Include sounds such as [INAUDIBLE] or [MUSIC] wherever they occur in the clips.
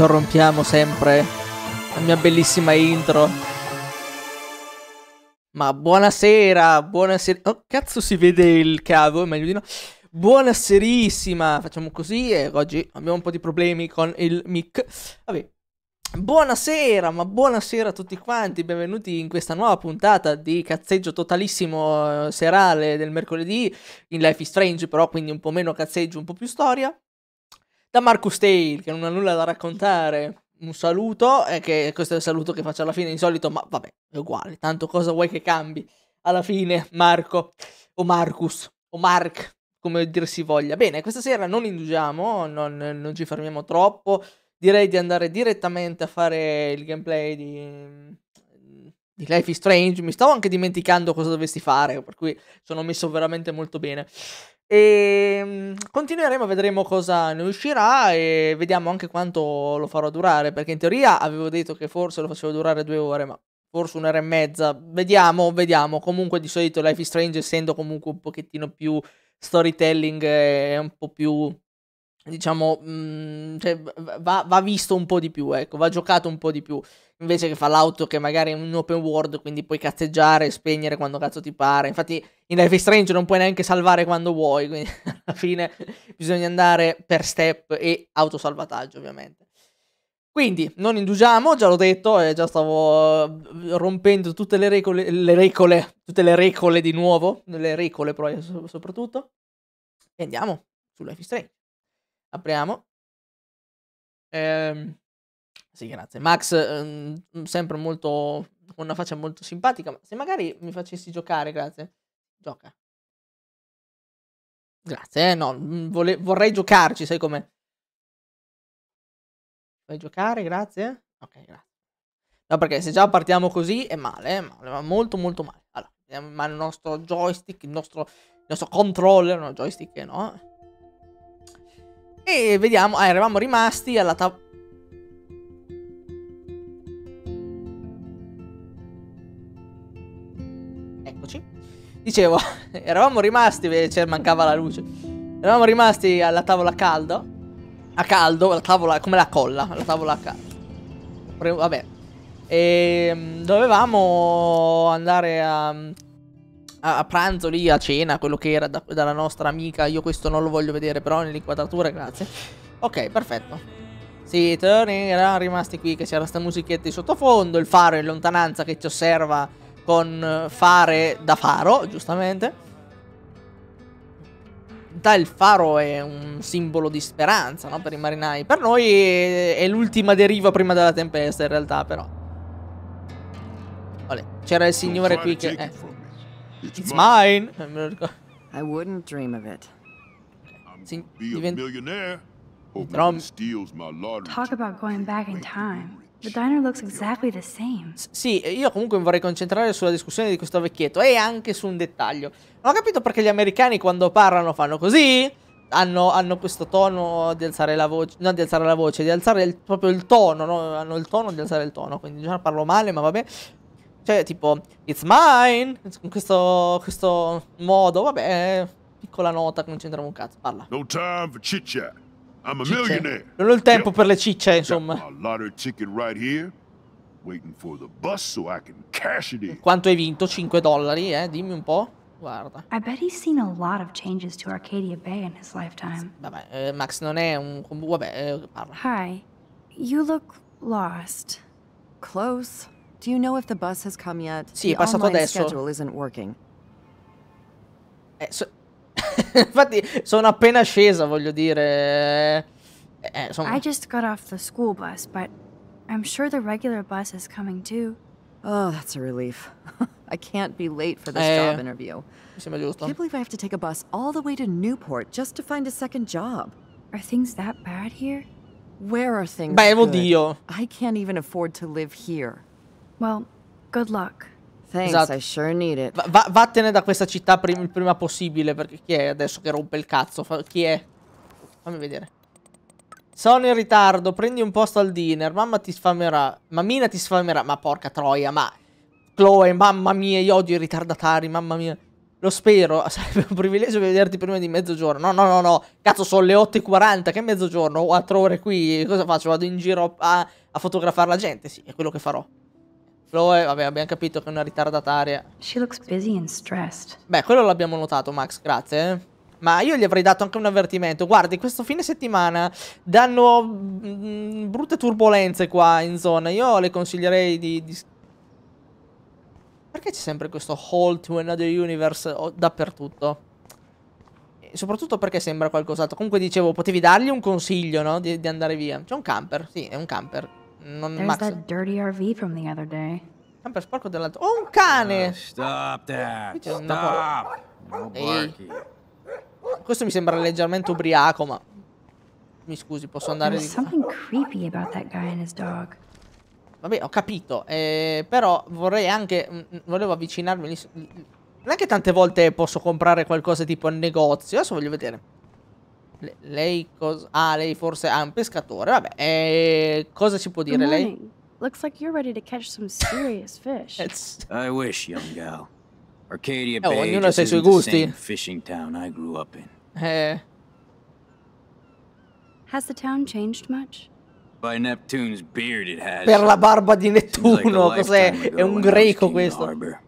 interrompiamo sempre la mia bellissima intro. Ma buonasera, buonasera. Oh, cazzo, si vede il cavo, è meglio di no. Buonasera, facciamo così e oggi abbiamo un po' di problemi con il mic. Vabbè. Buonasera, ma buonasera a tutti quanti, benvenuti in questa nuova puntata di cazzeggio totalissimo eh, serale del mercoledì in Life is Strange, però quindi un po' meno cazzeggio, un po' più storia da Marcus Tale, che non ha nulla da raccontare. Un saluto, eh, che questo è il saluto che faccio alla fine di solito, ma vabbè, è uguale. Tanto cosa vuoi che cambi? Alla fine, Marco, o Marcus, o Mark, come dir si voglia. Bene, questa sera non indugiamo, non, non ci fermiamo troppo. Direi di andare direttamente a fare il gameplay di, di Life is Strange. Mi stavo anche dimenticando cosa dovessi fare, per cui sono messo veramente molto bene. E ehm, continueremo, vedremo cosa ne uscirà e vediamo anche quanto lo farò durare, perché in teoria avevo detto che forse lo facevo durare due ore, ma forse un'ora e mezza. Vediamo, vediamo. Comunque di solito Life is Strange, essendo comunque un pochettino più storytelling, è un po' più, diciamo, mh, mm, cioè, va, va visto un po' di più, ecco, va giocato un po' di più invece che fa l'auto che magari è un open world, quindi puoi cazzeggiare e spegnere quando cazzo ti pare. Infatti in Life is Strange non puoi neanche salvare quando vuoi, quindi [LAUGHS] alla fine bisogna andare per step e autosalvataggio ovviamente. Quindi non indugiamo, già l'ho detto, eh, già stavo eh, rompendo tutte le regole, le regole, tutte le regole di nuovo, le regole proprio eh, soprattutto. E andiamo su Life is Strange. Apriamo. Ehm, sì, grazie. Max, ehm, sempre molto, con una faccia molto simpatica, se magari mi facessi giocare, grazie. Gioca. Grazie, eh? no, mm, vole- vorrei giocarci, sai come... Vuoi giocare, grazie? Ok, grazie. No, perché se già partiamo così è male, è male, ma molto molto male. Allora, ma il nostro joystick, il nostro, il nostro controller, no, joystick no. E vediamo, eh, eravamo rimasti alla tavola Dicevo, [LAUGHS] eravamo rimasti, cioè mancava la luce. Eravamo rimasti alla tavola caldo. A caldo, la tavola come la colla, la tavola a caldo. Vabbè. E ehm, dovevamo andare a, a pranzo lì, a cena, quello che era da, dalla nostra amica. Io questo non lo voglio vedere però nell'inquadratura, grazie. Ok, perfetto. Sì, Turning, eravamo rimasti qui che c'era sta musichetta di sottofondo, il faro in lontananza che ci osserva con fare da faro, giustamente. In realtà Il faro è un simbolo di speranza no? per i marinai. Per noi è l'ultima deriva prima della tempesta, in realtà, però. Vale. C'era il signore qui che. Eh. It's mine! [LAUGHS] I wouldn't dream of it. Sì, divent... Talk about going back in time. Exactly sì, io comunque mi vorrei concentrare sulla discussione di questo vecchietto e anche su un dettaglio. Non ho capito perché gli americani quando parlano fanno così. Hanno, hanno questo tono di alzare la voce, non di alzare la voce, di alzare il, proprio il tono, no? hanno il tono di alzare il tono, quindi già parlo male, ma vabbè. Cioè, tipo, it's mine, in questo, questo modo, vabbè, piccola nota, non c'entriamo un cazzo, parla. No time for chit chat. I'm a millionaire. Non ho il tempo per le cicce, insomma. Right Quanto hai vinto? 5 dollari, eh? Dimmi un po'. Guarda. I bet he's seen a lot of changes to Arcadia Bay in his lifetime. Vabbè, eh, Max non è un vabbè, eh, parla. Hi. You look lost. Close. Do you know if the bus has come yet? Sì, è passato adesso. Schedule isn't working. Eh, so [LAUGHS] Infatti sono appena scesa, voglio dire. Eh, I just got off the school bus, but I'm sure the regular bus is coming too. Oh, that's a relief. [LAUGHS] I can't be late for this eh, job interview. Mi sembra giusto. I can't believe I have to take a bus all the way to Newport just to find a second job. Are things that bad here? Where are things Beh, good? I can't even afford to live here. Well, good luck. Thanks, esatto. I sure need it. Va va vattene da questa città prim il prima possibile, perché chi è adesso che rompe il cazzo? Fa chi è? Fammi vedere. Sono in ritardo, prendi un posto al dinner, mamma ti sfamerà, mammina ti sfamerà, ma porca troia, ma... Chloe, mamma mia, io odio i ritardatari, mamma mia. Lo spero, [LAUGHS] sarebbe un privilegio vederti prima di mezzogiorno. No, no, no, no, cazzo, sono le 8.40, che mezzogiorno? 4 ore qui, cosa faccio? Vado in giro a, a fotografare la gente? Sì, è quello che farò. Chloe, vabbè, abbiamo capito che è una ritardataria. Beh, quello l'abbiamo notato, Max, grazie. Ma io gli avrei dato anche un avvertimento. Guardi, questo fine settimana danno mh, mm, brutte turbulenze qua in zona. Io le consiglierei di, di... Perché c'è sempre questo Hall to Another Universe dappertutto? E soprattutto perché sembra qualcos'altro. Comunque dicevo, potevi dargli un consiglio, no? Di, di andare via. C'è un camper, sì, è un camper. Non There's Max. that dirty RV from the other day. Sempre sporco dell'altro. Oh, un cane! Oh, stop that! Stop! Stop. Questo mi sembra leggermente ubriaco, ma... Mi scusi, posso andare There's di... something creepy about that guy and his dog. Vabbè, ho capito. Eh, però vorrei anche... Mm, mm, volevo avvicinarmi... lì... Non è che tante volte posso comprare qualcosa tipo al negozio. Adesso voglio vedere. Le, lei cosa? Ah, lei forse ha ah, un pescatore. Vabbè, eh, cosa ci può dire lei? Looks like you're ready to catch some serious fish. [LAUGHS] I wish, young gal. Arcadia eh, Bay ognuno ha i suoi gusti. fishing town I grew up in. Eh. Has the town changed much? By Neptune's beard it has. Per la barba di Nettuno, like cos'è? È un greco questo. Harbor.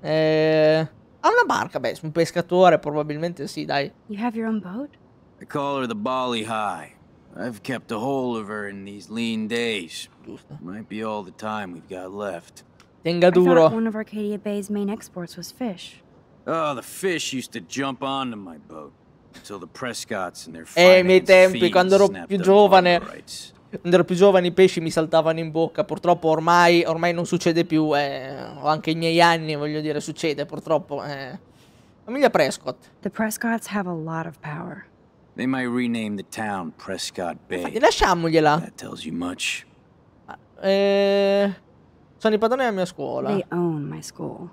Eh ha una barca, beh, un pescatore probabilmente sì, dai. You have your own boat? I call her the Bali High. I've kept a hold of her in these lean days. Might be all the time we've got left. Tenga duro. I thought one of Arcadia Bay's main exports was fish. Oh, the fish used to jump onto my boat. Until the Prescotts and their Eh, miei tempi, quando ero più giovane quando ero più giovane i pesci mi saltavano in bocca, purtroppo ormai, ormai non succede più, eh. ho anche i miei anni, voglio dire, succede purtroppo. Eh. Famiglia Prescott. The Prescotts have a lot of power. They might rename the town Prescott Bay. Infatti, lasciamogliela. That tells you much. Ah, eh, sono i padroni della mia scuola. They own my school.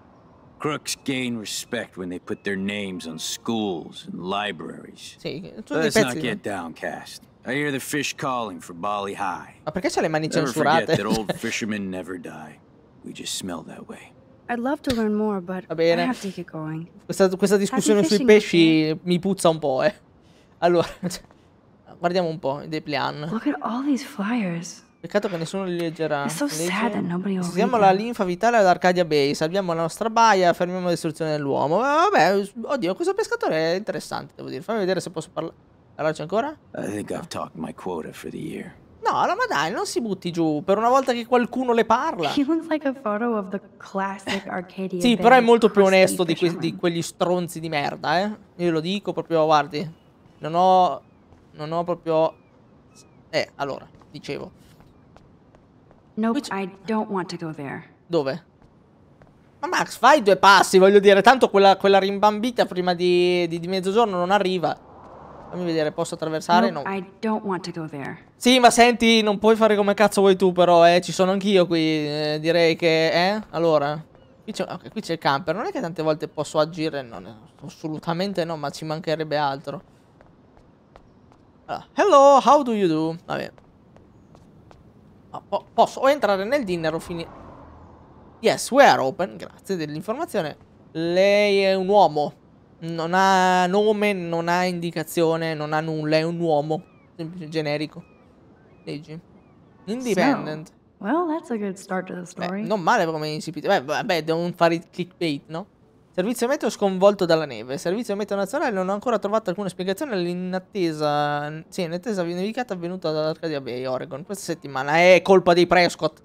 Crooks gain respect when they put their names on schools and libraries. Sì, Let's not get eh. downcast. I hear the fish calling for Bali High. Ma perché c'ha le mani censurate? that old [LAUGHS] fishermen never die. We just smell that way. I'd love to learn more, but Va bene. I have to get going. Questa, questa discussione sui pesci mi puzza un po', eh. Allora, [LAUGHS] guardiamo un po' dei plan. Look at all these flyers. Peccato che nessuno li leggerà. So la linfa vitale ad Arcadia Bay, salviamo la nostra baia, fermiamo la distruzione dell'uomo. Eh, vabbè, oddio, questo pescatore è interessante, devo dire. Fammi vedere se posso parlare. Allora c'è ancora? No, allora ma dai, non si butti giù per una volta che qualcuno le parla. sì, però è molto più onesto di, que di quegli stronzi di merda, eh. Io lo dico proprio, guardi. Non ho non ho proprio eh, allora, dicevo. Nope, I don't want to go there. Dove? Ma Max, fai due passi, voglio dire, tanto quella, quella rimbambita prima di, di, di mezzogiorno non arriva. Fammi vedere, posso attraversare? No. Sì, ma senti, non puoi fare come cazzo vuoi tu però, eh. Ci sono anch'io qui. Eh, direi che... Eh? Allora... Qui c'è okay, il camper. Non è che tante volte posso agire. No, assolutamente no, ma ci mancherebbe altro. Allora, ah, hello, how do you do? Vabbè. Ah, po posso o entrare nel dinner o finire... Yes, we are open. Grazie dell'informazione. Lei è un uomo. Non ha nome, non ha indicazione, non ha nulla, è un uomo. Semplice generico. Leggi. Independent. So, well, that's a good start to the story. Beh, non male come incipito. Beh, vabbè, devo fare il clickbait, no? Servizio meteo sconvolto dalla neve. Servizio meteo nazionale non ha ancora trovato alcuna spiegazione all'inattesa. Sì, inattesa nevicata avvenuta dall'Arcadia Bay, Oregon, questa settimana. È colpa dei Prescott.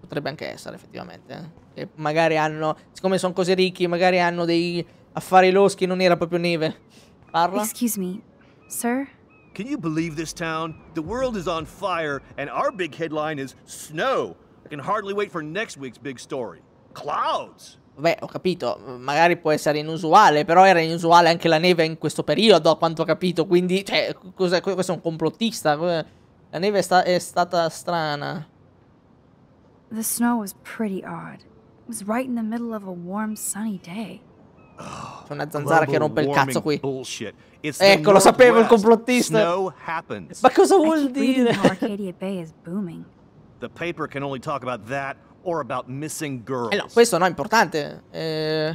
Potrebbe anche essere, effettivamente. Eh. Che magari hanno. Siccome sono così ricchi, magari hanno dei a fare i loschi non era proprio neve. Parla. Excuse me, sir? Can you believe this town? The world is on fire and our big headline is snow. I can hardly wait for next week's big story. Clouds. Beh, ho capito, magari può essere inusuale, però era inusuale anche la neve in questo periodo, a quanto ho capito, quindi, cioè, questo è un complottista, la neve è, sta è stata strana. The snow was pretty odd. It was right in the middle of a warm sunny day. C'è una zanzara che rompe il cazzo qui. Ecco, lo sapevo il complottista. Ma cosa vuol dire? The paper can only talk about that or about missing girls. Eh no, questo no è importante. Eh...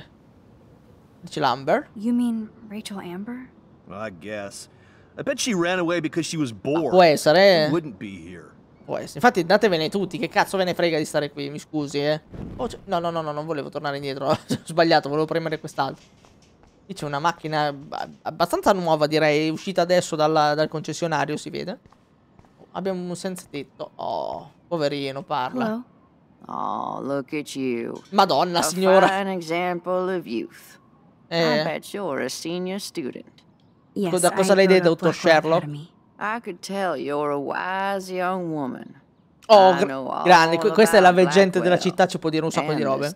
Dice l'Amber. You mean Rachel Amber? I guess. I bet she ran away because she was bored. può essere. Eh. She wouldn't be here. Può essere. Infatti datevene tutti, che cazzo ve ne frega di stare qui, mi scusi, eh. Oh, cioè, no, no, no, no, non volevo tornare indietro, [LAUGHS] ho sbagliato, volevo premere quest'altro. Qui c'è una macchina abbastanza nuova, direi, uscita adesso dalla, dal concessionario, si vede. Oh, abbiamo un senza tetto. Oh, poverino, parla. Hello. Oh, look at you. Madonna, signora. A fine example of youth. Eh. I bet you're a senior student. Yes, cosa l'hai dedotto, Sherlock? Academy. I could tell you're a wise young woman. Oh, gr grande, questa è la veggente della città, ci può dire un sacco di robe.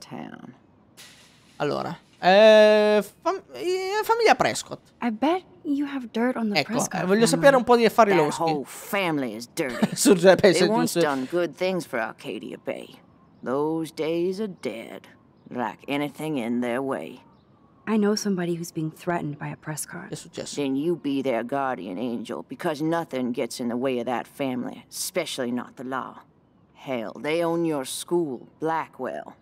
Allora, eh, fam eh, famiglia Prescott. ecco, eh, voglio sapere un po' di affari loschi. [LAUGHS] Surge penso giusto. done good things for Arcadia Bay. Those days are dead, like anything in their way. I know somebody who's being threatened by a press card. È successo. Then you be their guardian angel, because nothing gets in the way of that family, especially not the law. Hell, they own your school, Blackwell.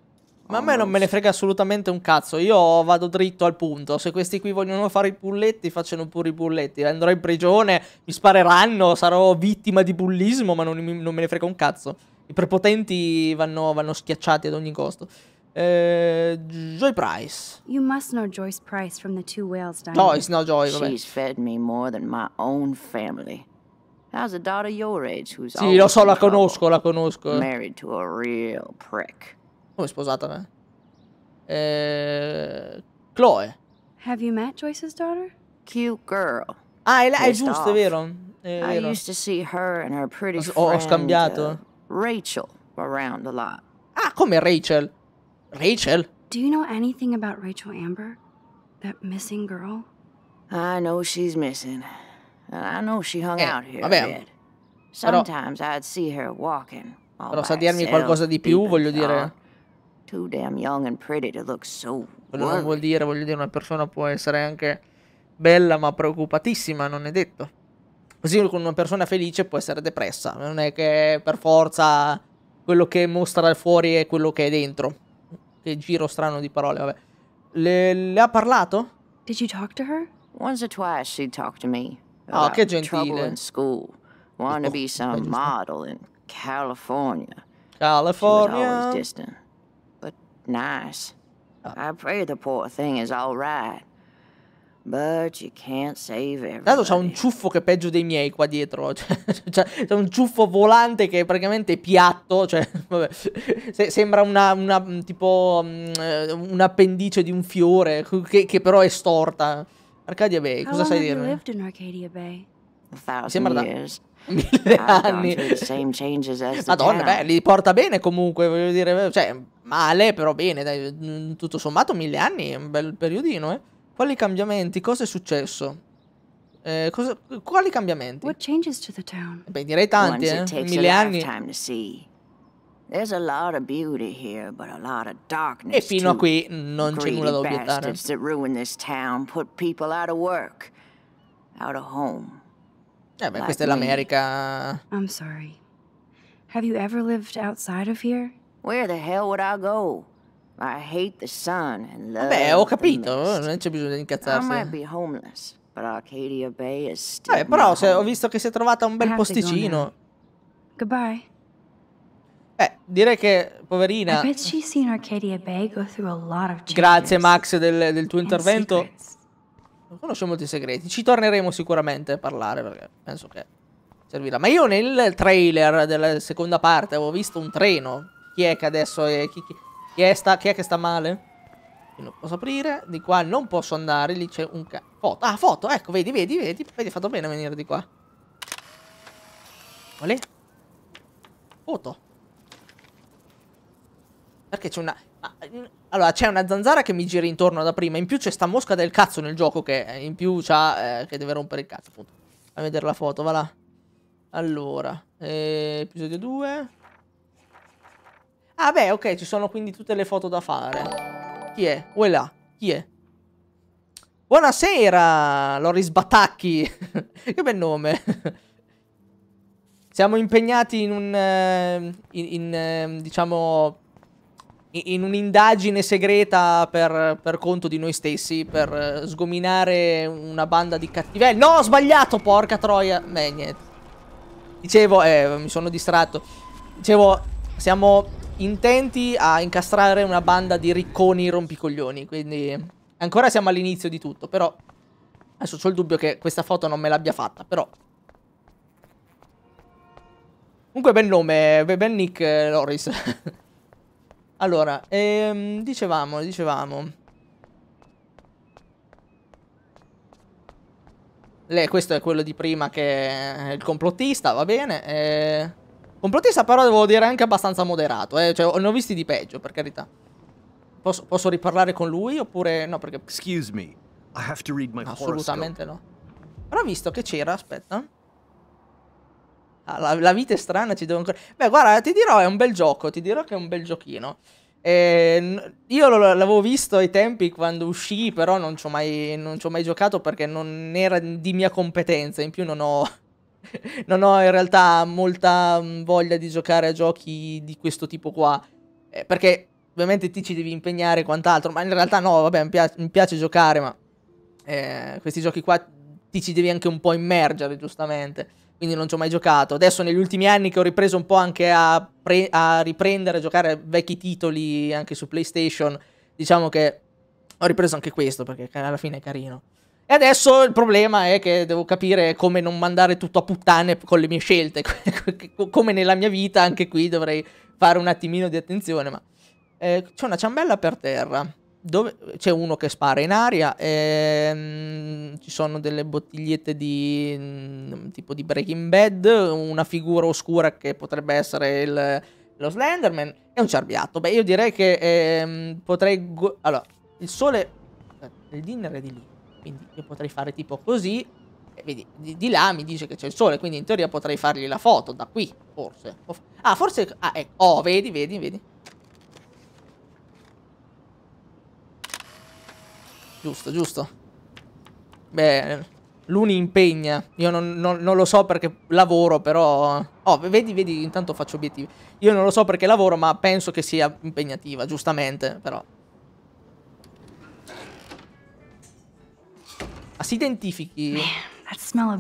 Ma a me non me ne frega assolutamente un cazzo, io vado dritto al punto, se questi qui vogliono fare i bulletti facciano pure i bulletti, andrò in prigione, mi spareranno, sarò vittima di bullismo ma non, non me ne frega un cazzo. I prepotenti vanno, vanno schiacciati ad ogni costo. Eh, Joy Price. You must know Joyce Price from the Two Whales Diner. Joyce, no Joy, vabbè. She's fed me more than my own family. How's a daughter your age who's Sì, lo so, la conosco, la conosco. Married to a real prick. Come sposata, me? Eh? eh, Chloe. Have you met Joyce's daughter? Cute girl. Ah, è, è giusto, è vero. È vero. I used to see her and her pretty ho, ho uh, scambiato. Rachel around a lot. Ah, come Rachel? Rachel? Do you know anything about Rachel Amber? That missing girl? I know she's missing. I know she hung eh, out here vabbè. a bit. Sometimes però, I'd see her walking. Però sa dirmi qualcosa di più, voglio dire. Too damn young and pretty to look so non vuol dire, voglio dire, una persona può essere anche bella ma preoccupatissima, non è detto. Così con una persona felice può essere depressa, non è che per forza quello che mostra fuori è quello che è dentro che giro strano di parole, vabbè. Le, le ha parlato? Did you talk to her? Once or twice she talked to me. Oh, che gentile. in school. Wanted to be oh, some model in California. California. She was always distant, but nice. Ah. I pray the poor thing is all right. Tanto c'è un ciuffo che è peggio dei miei qua dietro. [LAUGHS] Cioè, c'è un ciuffo volante che è praticamente piatto. Cioè, [LAUGHS] vabbè, se, sembra una, una, mm, tipo um, un appendice di un fiore che, che però è storta. Arcadia Bay, cosa sai dirmi? Sembra da mille anni. Madonna, beh, li porta bene comunque, voglio dire, cioè, male però bene, dai, mm, tutto sommato mille anni, è un bel periodino, eh. Quali cambiamenti? Cosa è successo? Eh, cosa, quali cambiamenti? Beh, direi tanti, eh? Mille anni. E fino a qui non c'è nulla da obiettare. Eh beh, questa è l'America. I'm sorry. Have you ever lived outside of here? Where the hell would I go? Vabbè, ah ho capito, non c'è bisogno di incazzarsi. Vabbè, però se, ho visto che si è trovata un bel posticino. Goodbye. Beh, direi che, poverina. Grazie Max del, del tuo intervento. Non conosce molti segreti. Ci torneremo sicuramente a parlare perché penso che servirà. Ma io nel trailer della seconda parte avevo visto un treno. Chi è che adesso è... Chi, chi... Chi è, sta, chi è che sta male? Io non posso aprire. Di qua non posso andare. Lì c'è un ca... Foto. Ah, foto. Ecco, vedi, vedi, vedi. Vedi, fatto bene a venire di qua. Qual è? Foto. Perché c'è una... Allora, c'è una zanzara che mi gira intorno da prima. In più c'è sta mosca del cazzo nel gioco che eh, in più c'ha... Eh, che deve rompere il cazzo, appunto. Fammi vedere la foto, va là. Allora. Eh, episodio 2. Ah beh, ok, ci sono quindi tutte le foto da fare. Chi è? Uela, chi è? Buonasera, Loris Batacchi. [LAUGHS] che bel nome. Siamo impegnati in un... Eh, in, in, ehm, diciamo... In un'indagine segreta per, per, conto di noi stessi Per eh, sgominare una banda di cattivelli eh, No, ho sbagliato, porca troia Beh, niente Dicevo, eh, mi sono distratto Dicevo, siamo intenti a incastrare una banda di ricconi rompicoglioni, quindi ancora siamo all'inizio di tutto, però adesso ho il dubbio che questa foto non me l'abbia fatta, però Comunque bel nome, bel nick eh, Loris. [LAUGHS] allora, ehm, dicevamo, dicevamo. Lei, questo è quello di prima che è il complottista, va bene. Eh... Complottista però devo dire anche abbastanza moderato, eh? cioè ne ho visti di peggio, per carità. Posso, posso riparlare con lui oppure no? Perché... Excuse me, I have to read my Assolutamente no. Però ho visto che c'era, aspetta. Ah, la, la, vita è strana, ci devo ancora... Beh, guarda, ti dirò, è un bel gioco, ti dirò che è un bel giochino. Eh, io l'avevo visto ai tempi quando uscì, però non ci ho mai, mai giocato perché non era di mia competenza, in più non ho [LAUGHS] non ho in realtà molta mm, voglia di giocare a giochi di questo tipo qua. Eh, perché ovviamente ti ci devi impegnare e quant'altro. Ma in realtà no, vabbè, mi piace, mi piace giocare, ma eh, questi giochi qua ti ci devi anche un po' immergere, giustamente. Quindi non ci ho mai giocato. Adesso negli ultimi anni che ho ripreso un po' anche a, a riprendere, a giocare vecchi titoli anche su PlayStation, diciamo che ho ripreso anche questo perché alla fine è carino. E adesso il problema è che devo capire come non mandare tutto a puttane con le mie scelte. [LAUGHS] come nella mia vita, anche qui dovrei fare un attimino di attenzione. Ma eh, c'è una ciambella per terra. Dove... C'è uno che spara in aria. Ehm, ci sono delle bottigliette di mm, tipo di Breaking Bad. Una figura oscura che potrebbe essere il, lo Slenderman. E un cerbiatto. Beh, io direi che ehm, potrei. Allora, il sole. Eh, il dinner è di lì. Quindi io potrei fare tipo così. E vedi, di, di là mi dice che c'è il sole, quindi in teoria potrei fargli la foto da qui, forse. Ah, forse... Ah, ecco. Oh, vedi, vedi, vedi. Giusto, giusto. Beh, l'uni impegna. Io non, non, non, lo so perché lavoro, però... Oh, vedi, vedi, intanto faccio obiettivi. Io non lo so perché lavoro, ma penso che sia impegnativa, giustamente, però... Ah, si identifichi. Man,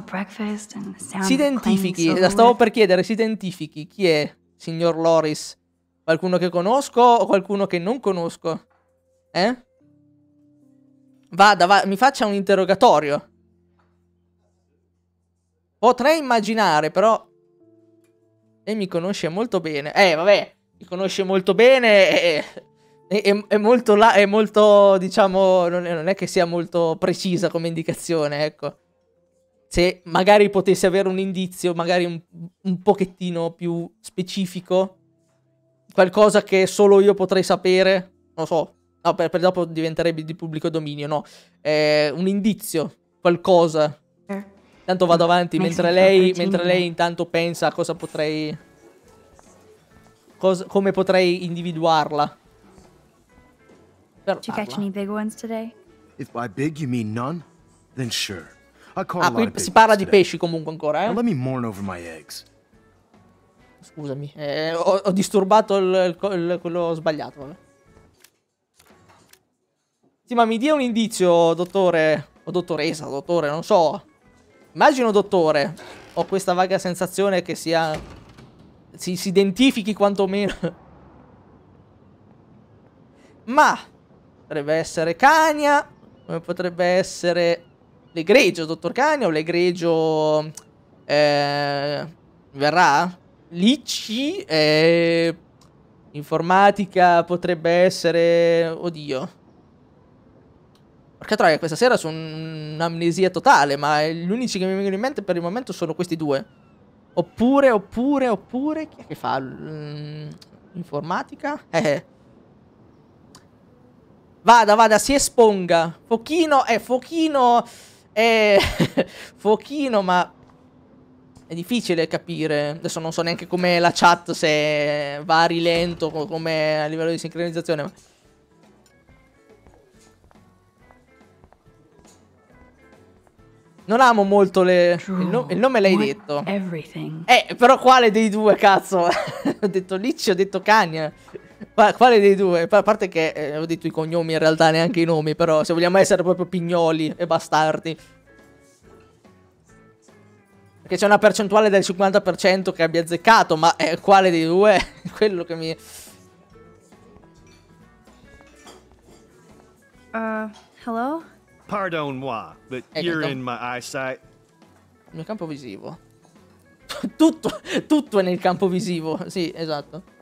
si identifichi, la stavo per chiedere, si identifichi chi è, signor Loris? Qualcuno che conosco o qualcuno che non conosco? Eh? Vada, va, mi faccia un interrogatorio. Potrei immaginare, però... E mi conosce molto bene. Eh, vabbè, mi conosce molto bene e... È, è, molto la- è molto, diciamo, non è, non è, che sia molto precisa come indicazione, ecco. Se magari potessi avere un indizio, magari un, un pochettino più specifico, qualcosa che solo io potrei sapere, non so, no, per, per dopo diventerebbe di pubblico dominio, no. Eh, un indizio, qualcosa. Eh. Tanto vado avanti, mentre lei, mentre lei intanto pensa a cosa potrei... Cosa, come potrei individuarla. Did you catch any big ones today? If by big you mean none, then sure. I caught ah, a qui si parla di pesci comunque ancora, eh? Now let me mourn over my eggs. Scusami, eh, ho, ho, disturbato il, il, il, quello sbagliato. Vabbè. Sì, ma mi dia un indizio, dottore. O dottoressa, dottore, non so. Immagino dottore. Ho questa vaga sensazione che sia... Si, si identifichi quantomeno. ma... Potrebbe essere Cania. Come potrebbe essere l'egregio dottor Cania o l'egregio... Eh, verrà? L'IC eh, informatica potrebbe essere... Oddio. Porca troia, questa sera sono un'amnesia totale, ma gli unici che mi vengono in mente per il momento sono questi due. Oppure, oppure, oppure... Chi è che fa? L mm, informatica? Eh... Vada, vada, si esponga. Fochino, è eh, Fochino... Eh, [LAUGHS] fochino, ma... È difficile capire. Adesso non so neanche come la chat, se va a rilento, come a livello di sincronizzazione, ma... Non amo molto le... Il, no... il nome l'hai detto. Everything. Eh, però quale dei due, cazzo? [LAUGHS] ho detto Licci, ho detto Cagna. Ma quale dei due? A parte che eh, ho detto i cognomi, in realtà neanche i nomi, però se vogliamo essere proprio pignoli e bastardi. Perché c'è una percentuale del 50% che abbia azzeccato, ma eh, quale dei due? [LAUGHS] Quello che mi... Uh, hello? Pardon moi, but eh, you're in my eyesight. Il mio campo visivo. [LAUGHS] tutto, tutto è nel campo visivo, sì, esatto.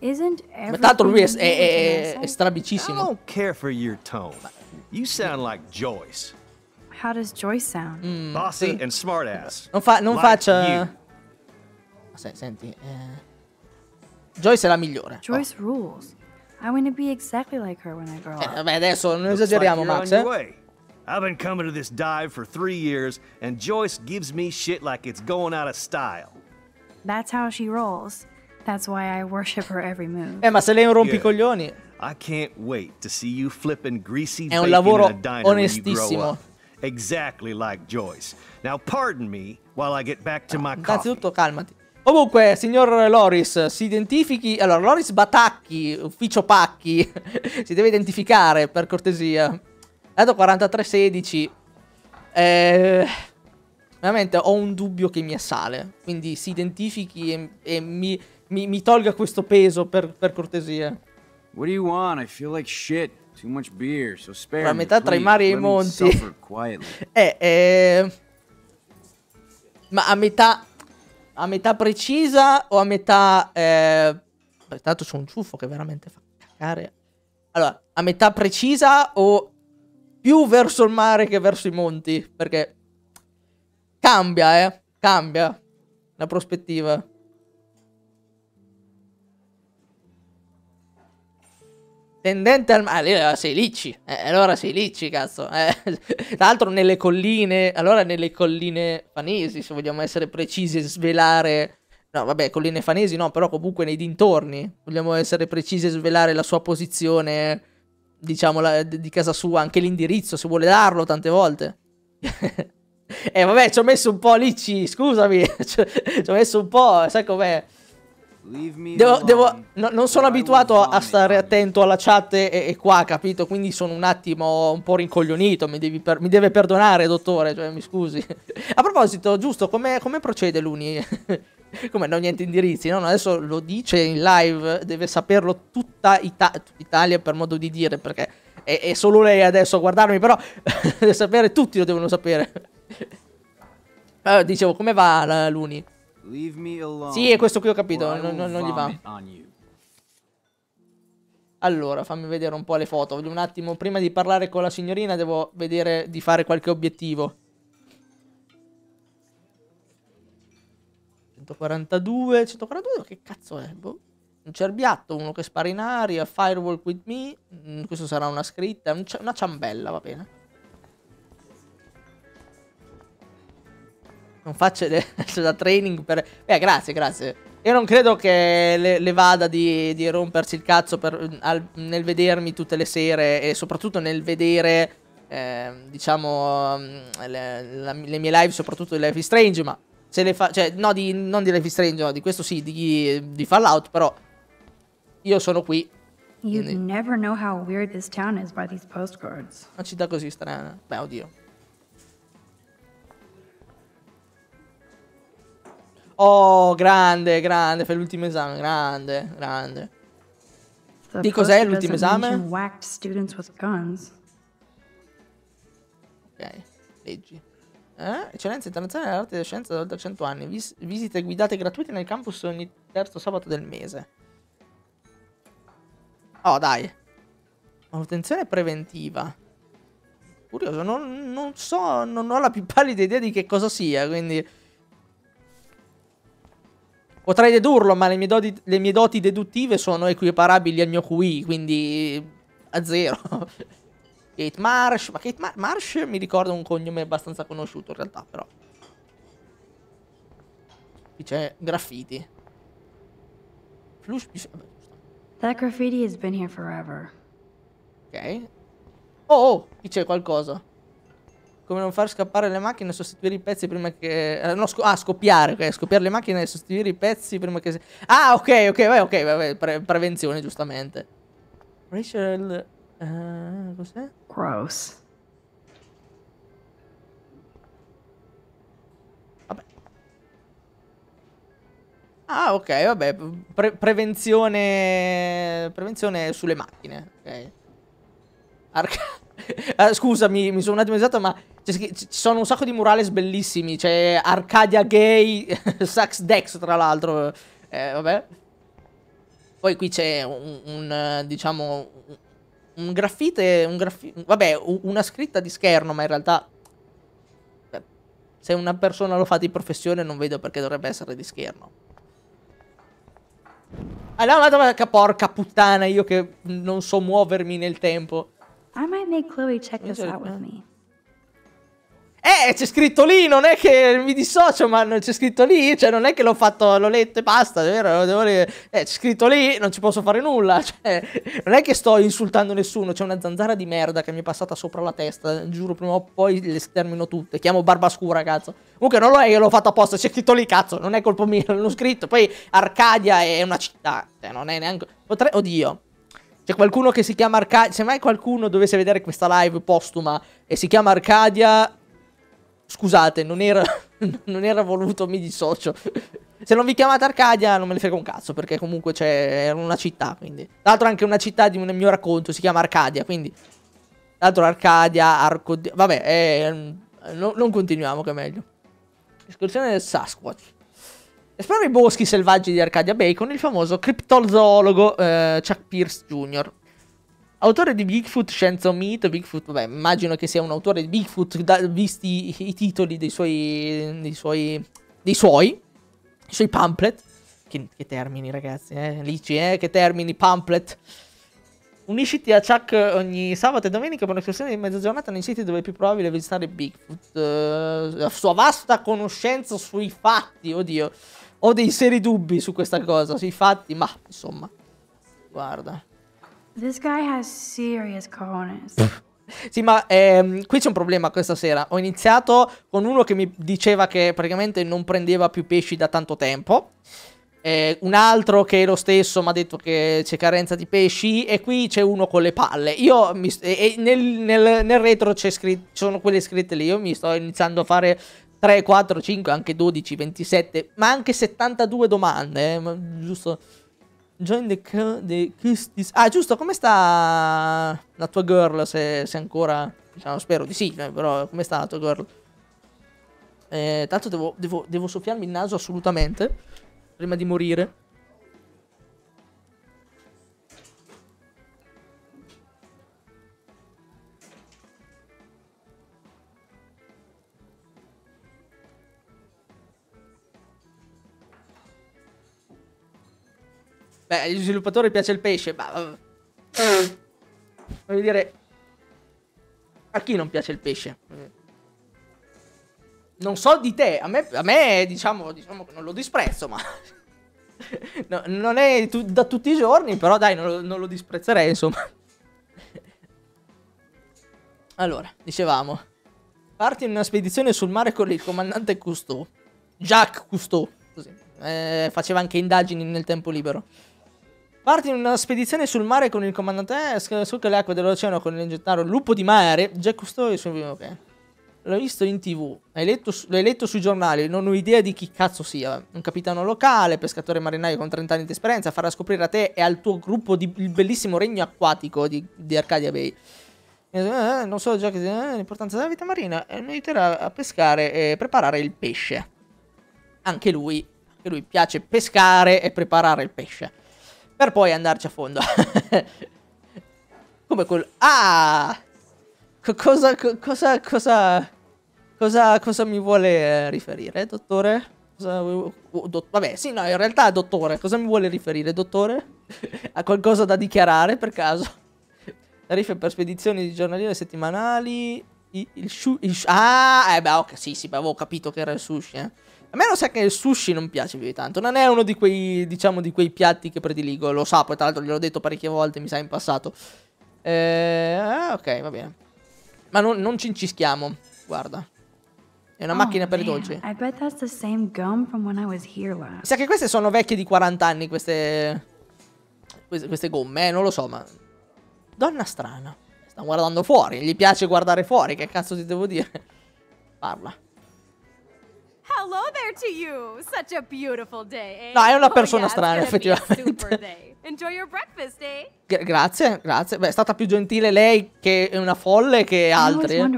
Isn't everything... is I é, é I don't care for your tone. You sound like Joyce. How does Joyce sound? Mm, Bossy and smartass. Non, fa, non like faccia... Se, senti, eh... Joyce è la migliore. Joyce oh. rules. I want to be exactly like her when I grow eh, up. Eh, vabbè, adesso non esageriamo, Max, eh? I've been coming to this dive for three years, and Joyce gives me shit like it's going out of style. That's how she rolls. That's why I worship her every move. Eh, ma se lei è un rompicoglioni. I can't wait to see you flipping greasy È un lavoro onestissimo. Exactly like Joyce. Now pardon me while I get back to ah, my coffee. Innanzitutto calmati. Comunque, signor Loris, si identifichi... Allora, Loris Batacchi, ufficio Pacchi, [LAUGHS] si deve identificare, per cortesia. Dato 4316. Eh... Veramente ho un dubbio che mi assale. Quindi si identifichi e, e mi mi, mi tolga questo peso per, per cortesia. What do you want? I feel like shit. Too much beer, so spare La metà me, tra i mari e i monti. [LAUGHS] eh, eh, ma a metà a metà precisa o a metà eh, tanto c'è un ciuffo che veramente fa cacare. Allora, a metà precisa o più verso il mare che verso i monti, perché cambia, eh? Cambia la prospettiva. Tendente al mare, allora sei licci, eh, allora sei licci cazzo, eh. [LAUGHS] tra l'altro nelle colline, allora nelle colline fanesi se vogliamo essere precisi e svelare, no vabbè colline fanesi no, però comunque nei dintorni, vogliamo essere precisi e svelare la sua posizione, diciamo la, di casa sua, anche l'indirizzo se vuole darlo tante volte. [LAUGHS] eh vabbè ci ho messo un po' licci, scusami, [LAUGHS] ci ho messo un po', sai com'è... Devo, devo, no, non sono abituato a stare attento alla chat e, e, qua, capito? Quindi sono un attimo un po' rincoglionito, mi, per, mi deve perdonare, dottore, cioè, mi scusi. [LAUGHS] a proposito, giusto, come, procede l'Uni? [LAUGHS] come no, niente indirizzi, no? Adesso lo dice in live, deve saperlo tutta Ita Italia, per modo di dire, perché è, è solo lei adesso a guardarmi, però [LAUGHS] deve sapere, tutti lo devono sapere. Allora, eh, dicevo, come va l'Uni? Sì, è questo qui ho capito, non, non, non gli va. Allora, fammi vedere un po' le foto. un attimo, prima di parlare con la signorina, devo vedere di fare qualche obiettivo. 142, 142 che cazzo è? Boh. Un cerbiatto, uno che spara in aria, firewall with me, mm, questo sarà una scritta, una ciambella, va bene. non [LAUGHS] faccio da training per... Beh, grazie, grazie. Io non credo che le, le vada di, di, rompersi il cazzo per, al, nel vedermi tutte le sere e soprattutto nel vedere, eh, diciamo, mm, le, la, le, mie live, soprattutto di Life is Strange, ma se le fa... Cioè, no, di, non di Life is Strange, no, di questo sì, di, di Fallout, però io sono qui. You'd never know how weird this town is by these postcards. Una città così strana. Beh, oddio. Oh, grande, grande. Fai l'ultimo esame. Grande, grande. Di cos'è l'ultimo esame? Ok, leggi. Eh? Eccellenza internazionale dell'arte e della scienza da oltre 100 anni. Vis visite guidate gratuite nel campus ogni terzo sabato del mese. Oh, dai. Manutenzione preventiva. Curioso, non, non so, non ho la più pallida idea di che cosa sia, quindi... Potrei dedurlo, ma le mie, doti, le mie doti deduttive sono equiparabili al mio QI, quindi a zero. [LAUGHS] Kate Marsh, ma Kate Mar Marsh mi ricorda un cognome abbastanza conosciuto in realtà, però. Qui c'è graffiti. Flush... That graffiti has been here forever. Ok. Oh, oh, qui c'è qualcosa come non far scappare le macchine, e sostituire i pezzi prima che... Eh, no, sc ah, scoppiare, okay. scoppiare le macchine e sostituire i pezzi prima che... Ah, ok, ok, vai, ok, vabbè, pre prevenzione, giustamente. Rachel... Uh, cos'è? Gross. Vabbè. Ah, ok, vabbè, pre prevenzione... prevenzione sulle macchine, ok. Arca uh, scusami, mi sono un attimo esatto, ma ci sono un sacco di murales bellissimi. C'è Arcadia Gay, [LAUGHS] Sax Dex, tra l'altro. Eh, vabbè. Poi qui c'è un, un, diciamo, un graffite, un graffite, vabbè, una scritta di scherno, ma in realtà... Se una persona lo fa di professione non vedo perché dovrebbe essere di scherno. Ah no, madonna, porca puttana, io che non so muovermi nel tempo made Chloe check this out with me. Eh, c'è scritto lì, non è che mi dissocio, ma c'è scritto lì, cioè non è che l'ho fatto, l'ho letto e basta, vero? Devo dire, eh, c'è scritto lì, non ci posso fare nulla, [LAUGHS] cioè, non è che sto insultando nessuno, c'è una zanzara di merda che mi è passata sopra la testa, giuro prima o poi le stermino tutte, chiamo Barbascura, cazzo. Comunque non lo è che l'ho fatto apposta, c'è scritto lì, cazzo, non è colpo mio, [LAUGHS] l'ho scritto, poi Arcadia è una città, cioè non è neanche... Potrei... Oddio, c'è qualcuno che si chiama Arcadia. Se mai qualcuno dovesse vedere questa live postuma e si chiama Arcadia. Scusate, non era, [LAUGHS] non era voluto, mi dissocio. Se non vi chiamate Arcadia non me ne frega un cazzo perché comunque c'è una città, quindi. Tra l'altro anche una città di un mio racconto si chiama Arcadia, quindi. Tra l'altro Arcadia, Arco... Vabbè, eh, no, non continuiamo che è meglio. Escursione del Sasquatch. Esplora i boschi selvaggi di Arcadia Bay con il famoso criptozoologo eh, Chuck Pierce Jr. Autore di Bigfoot, Scienzo Mito, Bigfoot, vabbè, immagino che sia un autore di Bigfoot, da, visti i, titoli dei suoi, dei suoi, dei suoi, i suoi pamphlet. Che, che, termini, ragazzi, eh? Lici, eh? Che termini, pamphlet. Unisciti a Chuck ogni sabato e domenica per un'escursione di mezzogiornata nei siti dove è più probabile visitare Bigfoot. Eh, la sua vasta conoscenza sui fatti, oddio ho dei seri dubbi su questa cosa, sui fatti, ma insomma, guarda. This guy has serious sì, ma ehm, qui c'è un problema questa sera. Ho iniziato con uno che mi diceva che praticamente non prendeva più pesci da tanto tempo. Eh, un altro che è lo stesso mi ha detto che c'è carenza di pesci e qui c'è uno con le palle. Io mi, e, e nel, nel, nel, retro c'è scritto, ci sono quelle scritte lì. Io mi sto iniziando a fare 3, 4, 5, anche 12, 27, ma anche 72 domande, eh, giusto... Join the, the Kistis... Ah, giusto, come sta la tua girl, se, se ancora... Diciamo, spero di sì, eh, però come sta la tua girl? Eh, tanto devo, devo, devo soffiarmi il naso assolutamente, prima di morire. Beh, agli sviluppatori piace il pesce, ma... Voglio dire... A chi non piace il pesce? Non so di te, a me, a me diciamo, diciamo non lo disprezzo, ma... [LAUGHS] no, non è tu, da tutti i giorni, però dai, non, non lo disprezzerei, insomma. allora, dicevamo... Parti in una spedizione sul mare con il comandante Cousteau. Jacques Cousteau, così. Eh, faceva anche indagini nel tempo libero. Parte in una spedizione sul mare con il comandante Esk, su le acque dell'oceano con il leggendario lupo di mare, già custode su ok. L'ho visto in tv, l'hai letto, letto, sui giornali, non ho idea di chi cazzo sia. Un capitano locale, pescatore marinaio con 30 anni di esperienza, farà scoprire a te e al tuo gruppo di, il bellissimo regno acquatico di, di Arcadia Bay. Eh, non so già che, eh, l'importanza della vita marina Mi aiuterà a pescare e preparare il pesce. Anche lui, anche lui piace pescare e preparare il pesce. Per poi andarci a fondo. [LAUGHS] Come quel... Ah! C cosa, cosa, cosa, cosa, cosa mi vuole riferire, dottore? Cosa, oh, vabbè, sì, no, in realtà, dottore, cosa mi vuole riferire, dottore? [LAUGHS] ha qualcosa da dichiarare, per caso? Tariffe per spedizioni di giornaliere settimanali... Il, il, il, ah, eh beh, ok, sì, sì, beh, avevo capito che era il sushi, eh. A me lo sa che il sushi non piace più di tanto, non è uno di quei, diciamo, di quei piatti che prediligo, lo sa, poi tra l'altro gliel'ho detto parecchie volte, mi sa, in passato. Eh, ah, ok, va bene. Ma non, non ci incischiamo, guarda. È una oh, macchina per man. i dolci. Mi sa che queste sono vecchie di 40 anni, queste... Queste, queste gomme, eh, non lo so, ma... Donna strana. Sta guardando fuori, gli piace guardare fuori, che cazzo ti devo dire? Parla hello there to you. Such a beautiful day. Eh? No, è una oh, persona oh, yeah, strana, effettivamente. Enjoy your breakfast, eh? G- grazie, grazie. Beh, è stata più gentile lei che una folle che altri. Eh.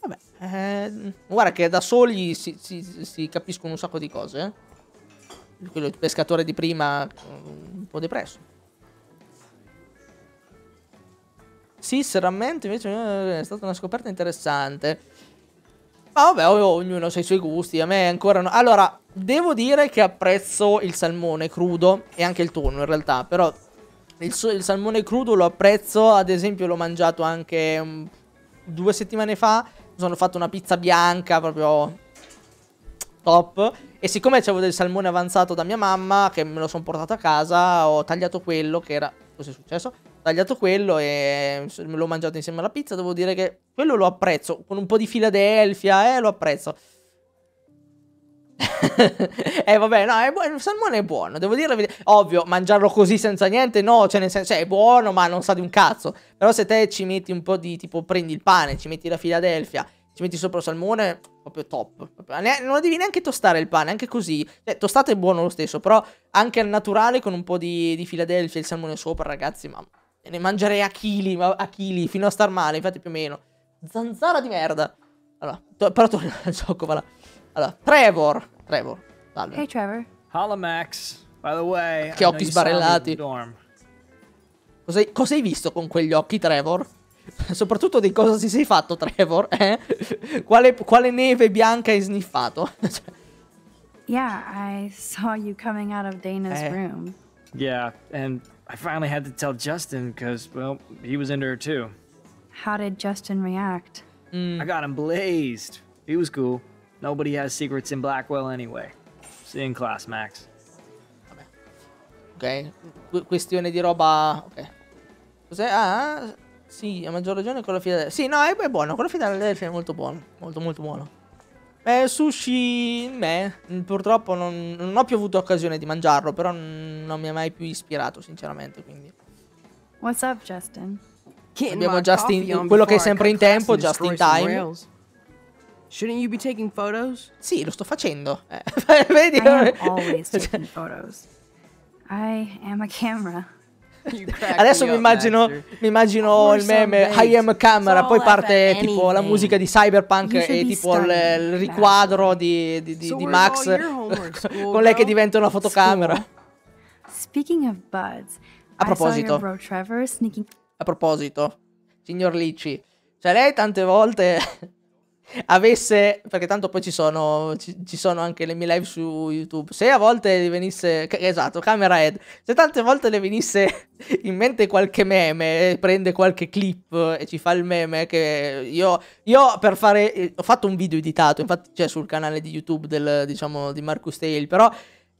Vabbè, eh, guarda che da soli si, si, si, capiscono un sacco di cose. Eh? Quello pescatore di prima un po' depresso. Sì, seramente invece eh, è stata una scoperta interessante. Ma ah, vabbè, oh, oh, ognuno ha i suoi gusti, a me ancora no. Allora, devo dire che apprezzo il salmone crudo e anche il tonno in realtà, però il, il salmone crudo lo apprezzo, ad esempio l'ho mangiato anche um, due settimane fa, mi sono fatto una pizza bianca proprio top. E siccome c'avevo del salmone avanzato da mia mamma, che me lo sono portato a casa, ho tagliato quello che era... Cos'è successo? tagliato quello e me l'ho mangiato insieme alla pizza. Devo dire che quello lo apprezzo. Con un po' di Filadelfia, eh, lo apprezzo. [LAUGHS] eh vabbè, no, è il salmone è buono, devo dire Ovvio, mangiarlo così senza niente, no, cioè nel senso, cioè, è buono ma non sa di un cazzo. Però se te ci metti un po' di, tipo, prendi il pane, ci metti la Filadelfia, ci metti sopra il salmone, proprio top. Non devi neanche tostare il pane, anche così. Cioè, tostato è buono lo stesso, però anche al naturale con un po' di, di Philadelphia e il salmone sopra, ragazzi, mamma ne mangerei a chili, a chili, fino a star male, infatti più o meno. Zanzara di merda. Allora, to però torna al [LAUGHS] gioco, va Allora, Trevor. Trevor, salve. Hey Trevor. Hola Max, by the way. Che occhi sbarellati. Cosa cosa hai visto con quegli occhi, Trevor? [LAUGHS] Soprattutto di cosa ti sei fatto, Trevor? Eh? [LAUGHS] Quale, quale, neve bianca hai sniffato? Cioè. yeah, I saw you coming out of Dana's eh. room. Yeah, and I finally had to tell Justin because, well, he was into her too. How did Justin react? Mm. I got him blazed. He was cool. Nobody has secrets in Blackwell anyway. See in class, Max. Ok, questione di roba... Ok. Cos'è? Ah, ah sì, a maggior ragione quello fidel... Sì, no, è, buono, quello fidel è molto buono. Molto, molto buono. Eh, sushi, beh, mm, purtroppo non, non, ho più avuto occasione di mangiarlo, però non mi ha mai più ispirato, sinceramente, quindi. What's up, Justin? Abbiamo Justin, quello che è sempre in tempo, just in time. Shouldn't you be taking photos? Sì, lo sto facendo. [LAUGHS] Vedi? I am always [LAUGHS] taking photos. I am a camera. [LAUGHS] Adesso mi immagino, mi immagino il meme I am camera, poi parte tipo la musica di Cyberpunk e tipo il, riquadro di, di, di, di Max [LAUGHS] con lei che diventa una fotocamera. a proposito, a proposito, signor Licci, cioè lei tante volte avesse, perché tanto poi ci sono, ci, ci sono, anche le mie live su YouTube, se a volte le venisse, esatto, camera head, se tante volte le venisse [LAUGHS] in mente qualche meme, prende qualche clip e ci fa il meme, che io, io per fare, eh, ho fatto un video editato, infatti c'è cioè, sul canale di YouTube del, diciamo, di Marcus Tale, però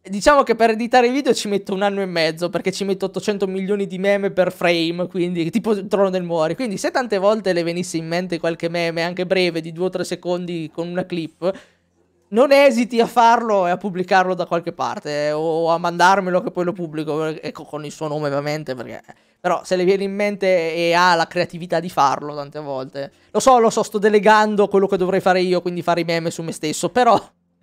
Diciamo che per editare i video ci metto un anno e mezzo perché ci metto 800 milioni di meme per frame, quindi tipo il Trono del Mori. Quindi se tante volte le venisse in mente qualche meme, anche breve, di 2 o 3 secondi con una clip, non esiti a farlo e a pubblicarlo da qualche parte eh, o a mandarmelo che poi lo pubblico, ecco con il suo nome ovviamente, perché... Però se le viene in mente e ha la creatività di farlo tante volte. Lo so, lo so, sto delegando quello che dovrei fare io, quindi fare i meme su me stesso, però...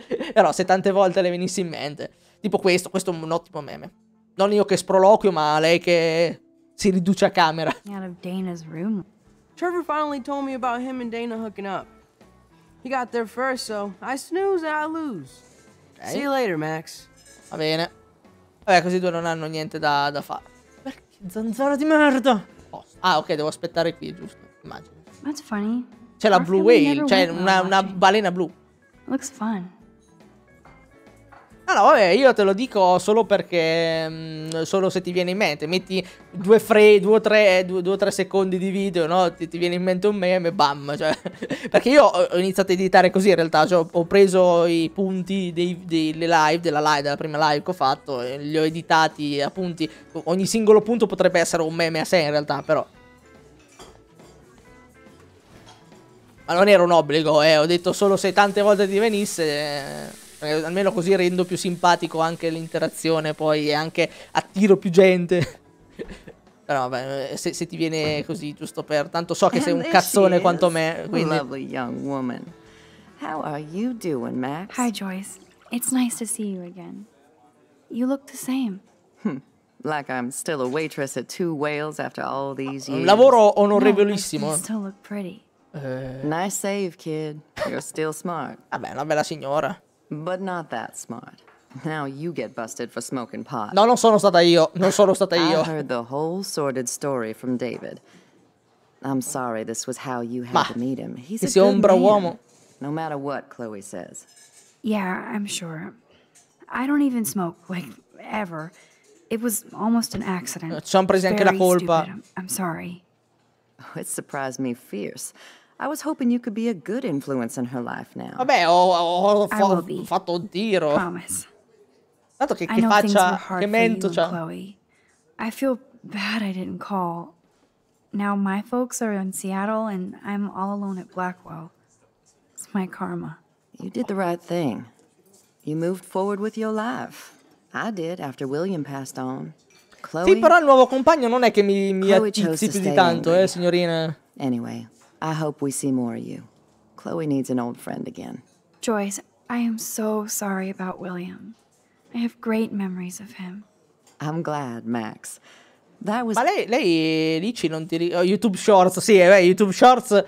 [LAUGHS] però se tante volte le venisse in mente... Tipo questo, questo è un ottimo meme. Non io che sproloquio, ma lei che si riduce a camera. Out of Dana's room. Trevor finally told me about him and Dana hooking up. He got there first, so I snooze and I lose. Okay. See you later, Max. Va bene. Vabbè, così due non hanno niente da, da fare. Perché zanzara di merda? Oh. Ah, ok, devo aspettare qui, giusto. Immagino. That's funny. C'è la blue whale, cioè una, una balena blu. Looks fun. Allora, vabbè, io te lo dico solo perché. Mh, mm, solo se ti viene in mente. Metti due, free, due, o tre, due, due, tre secondi di video, no? Ti, ti, viene in mente un meme, bam. Cioè, [LAUGHS] perché io ho iniziato a editare così in realtà. Cioè, ho preso i punti dei, dei, dei live, della live, della prima live che ho fatto, li ho editati a punti. Ogni singolo punto potrebbe essere un meme a sé in realtà, però. Ma non era un obbligo, eh. Ho detto solo se tante volte ti venisse. Eh... Eh, almeno così rendo più simpatico anche l'interazione poi e anche attiro più gente. [LAUGHS] Però vabbè, eh, se, se, ti viene così giusto per... Tanto so che sei un cazzone quanto me, quindi... Lovely young woman. How are you doing, Max? Hi, Joyce. It's nice to see you again. You look the same. Hmm. Like I'm still a waitress at Two Whales after all these years. Un lavoro onorevolissimo. No, still look pretty. Eh. Nice save, kid. You're still smart. [LAUGHS] Vabbè, una bella signora. But not that smart. Now you get busted for smoking pot. No, non sono stata io. Non sono stata io. I heard the whole sordid story from David. I'm sorry this was how you had bah. to meet him. He's a good man. Uomo. No matter what Chloe says. Yeah, I'm sure. I don't even smoke, like, ever. It was almost an accident. Ci hanno presi anche la colpa. Stupid. I'm sorry. Oh, it surprised me fierce. I was hoping you could be a good influence in her life now. Vabbè, ho, ho, ho fa fatto un tiro. Promise. Tanto che, che faccia, che mento, cioè. Chloe. I feel bad I didn't call. Now my folks are in Seattle and I'm all alone at Blackwell. It's my karma. You did the right thing. You moved forward with your life. I did after William passed on. Chloe, sì, però il nuovo compagno non è che mi, mi attizzi più di tanto, eh, signorina. Anyway, I hope we see more of you. Chloe needs an old friend again. Joyce, I am so sorry about William. I have great memories of him. I'm glad, Max. That was... Ma lei, lei Lici, non ti... Oh, YouTube Shorts, sì, eh, beh, YouTube Shorts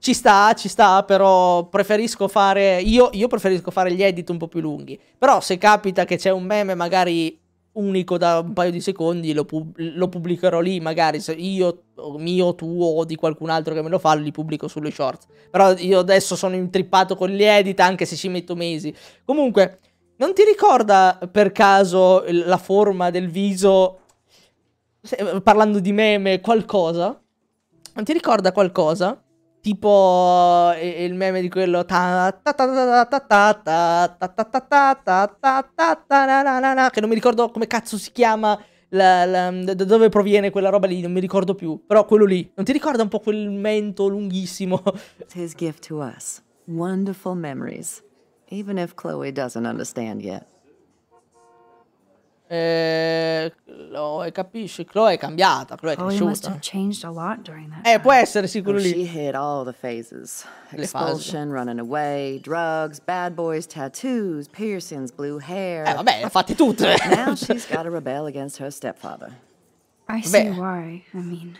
ci sta, ci sta, però preferisco fare... Io, io preferisco fare gli edit un po' più lunghi. Però se capita che c'è un meme magari unico da un paio di secondi, lo, pub lo pubblicherò lì, magari se io, mio, tuo o di qualcun altro che me lo fa, li pubblico sulle short. Però io adesso sono intrippato con gli edit, anche se ci metto mesi. Comunque, non ti ricorda per caso la forma del viso, parlando di meme, qualcosa? Non ti ricorda qualcosa? Tipo il meme di quello che non mi ricordo come cazzo si chiama, la, la, da dove proviene quella roba lì, non mi ricordo più, però quello lì. Non ti ricorda un po' quel mento lunghissimo? His gift to us. Wonderful memories. Even if Chloe doesn't understand yet. Eh, Chloe, capisci? Chloe è cambiata, Chloe è cresciuta. Eh, può essere sicuro lì. She hit all the phases. Expulsion, running away, drugs, bad boys, tattoos, piercings, blue hair. Eh, vabbè, le ha fatte tutte. [LAUGHS] Now she's got to rebel against her stepfather. I see why, I mean.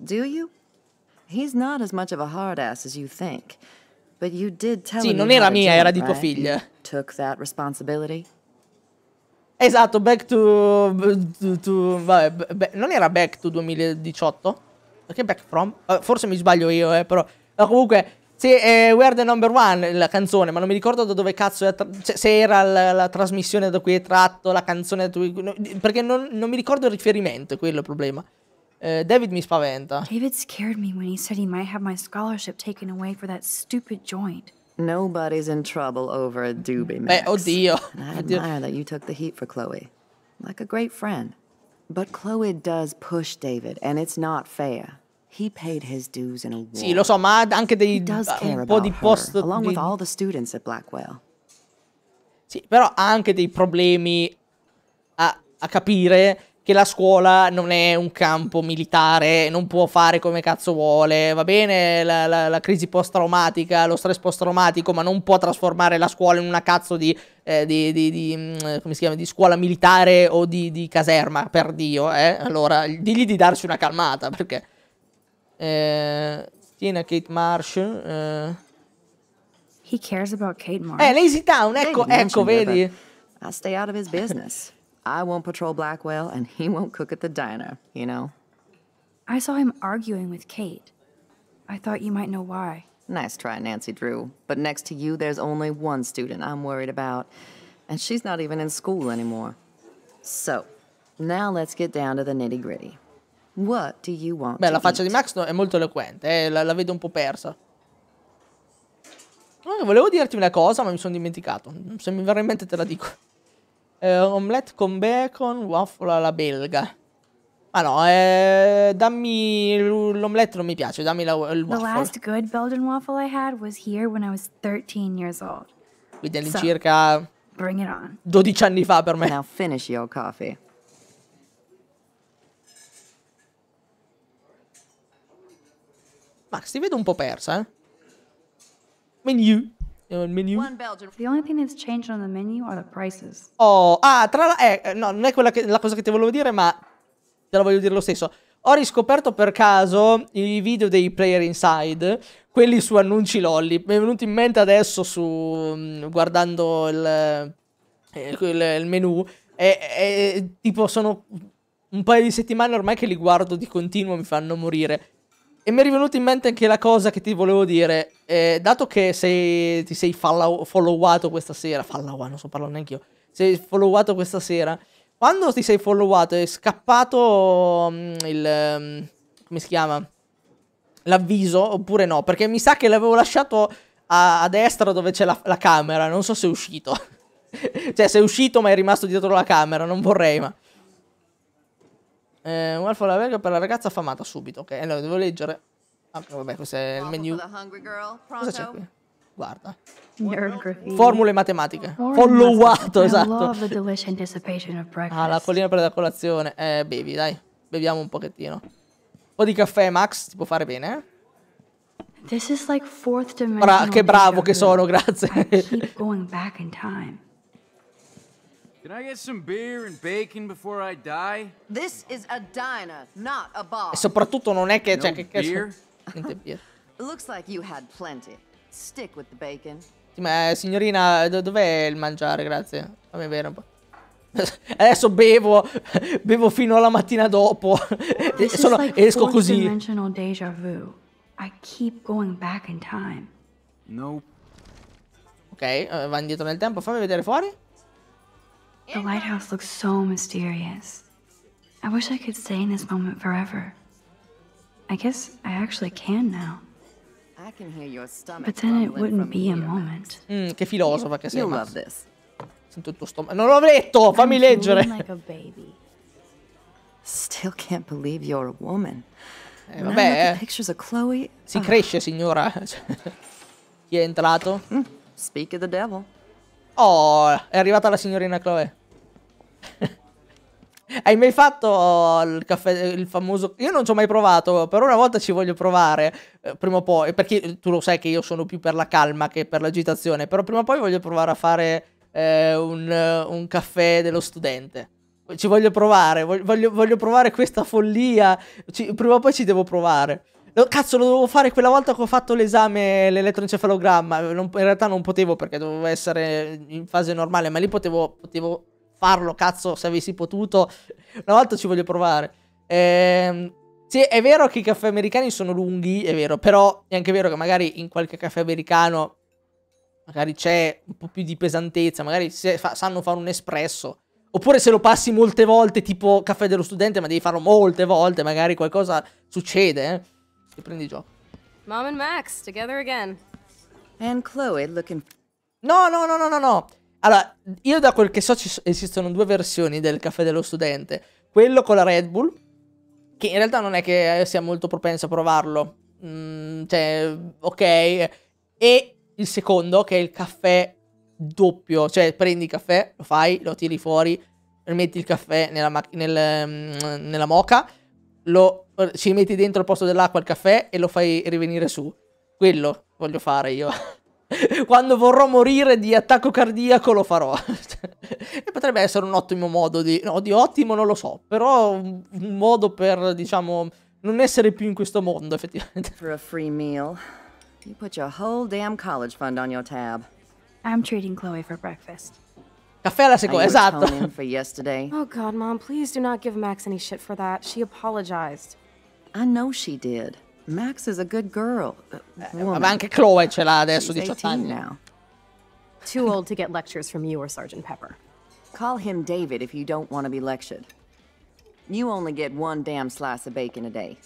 Do you? He's not as much of a hard ass as you think. But you did tell sì, non era mia, era di tua figlia. Took that responsibility. Esatto, back to... to, to vabbè, be, non era back to 2018? Perché back from? Uh, forse mi sbaglio io, eh, però... Uh, comunque, sì, eh, We're the Number One, la canzone, ma non mi ricordo da dove cazzo era... Cioè, se era la, la, trasmissione da cui è tratto, la canzone da cui... No, perché non, non, mi ricordo il riferimento, quello è il problema. Eh, David mi spaventa. David scared me when he said he might have my scholarship taken away for that stupid joint. Nobody's in trouble over a doobie, oh, Max. Oh, oddio. And I admire that you took the heat for Chloe. Like a great friend. But Chloe does push David, and it's not fair. He paid his dues in a war. Sì, lo so, ma anche dei, un po' di post... Her, along with all the students at Blackwell. Sì, però ha anche dei problemi a, a capire che la scuola non è un campo militare, non può fare come cazzo vuole, va bene la, la, la crisi post-traumatica, lo stress post-traumatico, ma non può trasformare la scuola in una cazzo di, eh, di, di, di mm, chiama, scuola militare o di, caserma, per Dio, eh? Allora, digli di darci una calmata, perché... Eh, tieni a Kate Marsh... Eh. He cares about Kate Marsh. Eh, Lazy Town, ecco, ecco, vedi. I'll stay out of his business. I won't patrol Blackwell and he won't cook at the diner, you know? I saw him arguing with Kate. I thought you might know why. Nice try, Nancy Drew. But next to you, there's only one student I'm worried about, and she's not even in school anymore. So, now let's get down to the nitty gritty. What do you want Beh, la faccia eat? di Max no, è molto eloquente, eh, la, la, vedo un po' persa. Eh, volevo dirti una cosa, ma mi sono dimenticato. Se mi verrà in mente te la dico. eh, omelette con bacon, waffle alla belga. Ma ah, no, eh, dammi l'omelette non mi piace, dammi la, il waffle. The last good Belgian waffle I had was here when I was 13 years old. Quindi all'incirca so, bring 12 anni fa per me. Now finish your coffee. Max, ti vedo un po' persa, eh? Menu il menu. Oh, ah, tra l'altro, eh, no, non è quella che, la cosa che ti volevo dire, ma te la voglio dire lo stesso. Ho riscoperto per caso i video dei Player Inside, quelli su annunci lolli. Mi è venuto in mente adesso su... Mm, guardando il, il, eh, eh, il menu. E, e tipo sono un paio di settimane ormai che li guardo di continuo, mi fanno morire. E mi è rivenuta in mente anche la cosa che ti volevo dire. Eh, dato che sei, ti sei follow, followato questa sera, follow, non so parlare neanche io. Sei followato questa sera. Quando ti sei followato è scappato um, il... Um, come si chiama? L'avviso oppure no? Perché mi sa che l'avevo lasciato a, a, destra dove c'è la, la camera. Non so se è uscito. [LAUGHS] cioè, se è uscito ma è rimasto dietro la camera. Non vorrei, ma... Eh, un alfa alla verga per la ragazza affamata subito, ok? Allora devo leggere. Ah, vabbè, questo è il menu. Cosa c'è qui? Guarda. Formule matematiche. Followato, esatto. Ah, la collina per la colazione. Eh, bevi, dai. Beviamo un pochettino. Un po' di caffè, Max, ti può fare bene, eh? Ora, che bravo che sono, [LAUGHS] grazie. in Can I get some beer and bacon before I die? This is a diner, not a bar. E soprattutto non è che cioè, no cioè che beer? [LAUGHS] Niente beer. Looks like you had plenty. Stick with the bacon. Sì, ma eh, signorina, do dov'è il mangiare, grazie? Fammi bere un po'. [LAUGHS] Adesso bevo, [LAUGHS] bevo fino alla mattina dopo. e sono, like esco così. deja vu. I keep going back in time. No. Ok, eh, va indietro nel tempo, fammi vedere fuori. The lighthouse looks so mysterious. I wish I could stay in this moment forever. I guess I actually can now. But then it wouldn't be a moment. Mm, che filosofa che sei. You love this. Sento il tuo stomaco. Non l'ho letto, fammi leggere. Like a [LAUGHS] baby. Still can't believe you're a woman. Eh, vabbè. Eh. Pictures Chloe. Si cresce, signora. [LAUGHS] Chi è entrato? Mm, speak of the devil. Oh, è arrivata la signorina Chloe. [LAUGHS] Hai mai fatto il caffè, il famoso... Io non ci ho mai provato, però una volta ci voglio provare, eh, prima o poi, perché tu lo sai che io sono più per la calma che per l'agitazione, però prima o poi voglio provare a fare eh, un, un, caffè dello studente. Ci voglio provare, voglio, voglio provare questa follia, ci, prima o poi ci devo provare. Cazzo, lo dovevo fare quella volta che ho fatto l'esame, l'elettroencefalogramma. in realtà non potevo perché dovevo essere in fase normale, ma lì potevo, potevo farlo, cazzo, se avessi potuto. Una volta ci voglio provare. Ehm, sì, è vero che i caffè americani sono lunghi, è vero, però è anche vero che magari in qualche caffè americano magari c'è un po' più di pesantezza, magari fa, sanno fare un espresso. Oppure se lo passi molte volte, tipo caffè dello studente, ma devi farlo molte volte, magari qualcosa succede, eh. E prendi gioco. Mom and Max, together again. And Chloe looking... No, no, no, no, no, no. Allora, io da quel che so ci esistono due versioni del caffè dello studente. Quello con la Red Bull, che in realtà non è che eh, sia molto propenso a provarlo. Mm, cioè, ok. E il secondo, che è il caffè doppio. Cioè, prendi il caffè, lo fai, lo tiri fuori, metti il caffè nella, nel, mm, nella moca, lo, ci metti dentro al posto dell'acqua il caffè e lo fai rivenire su. Quello voglio fare io. [LAUGHS] [LAUGHS] Quando vorrò morire di attacco cardiaco lo farò. [LAUGHS] e potrebbe essere un ottimo modo di... No, di ottimo non lo so, però un, un modo per, diciamo, non essere più in questo mondo, effettivamente. For a free meal, you put your whole damn college fund on your tab. I'm treating Chloe for breakfast. Caffè alla seconda, esatto. For [LAUGHS] yesterday. Oh god, mom, please do not give Max any shit for that. She apologized. I know she did. Max is a good girl. Uh, eh, woman. Ma anche Chloe ce l'ha adesso, 18 anni. now. Too old to get lectures from you or Sergeant Pepper. Call him David if you don't want to be lectured. You only get one damn slice of bacon a day.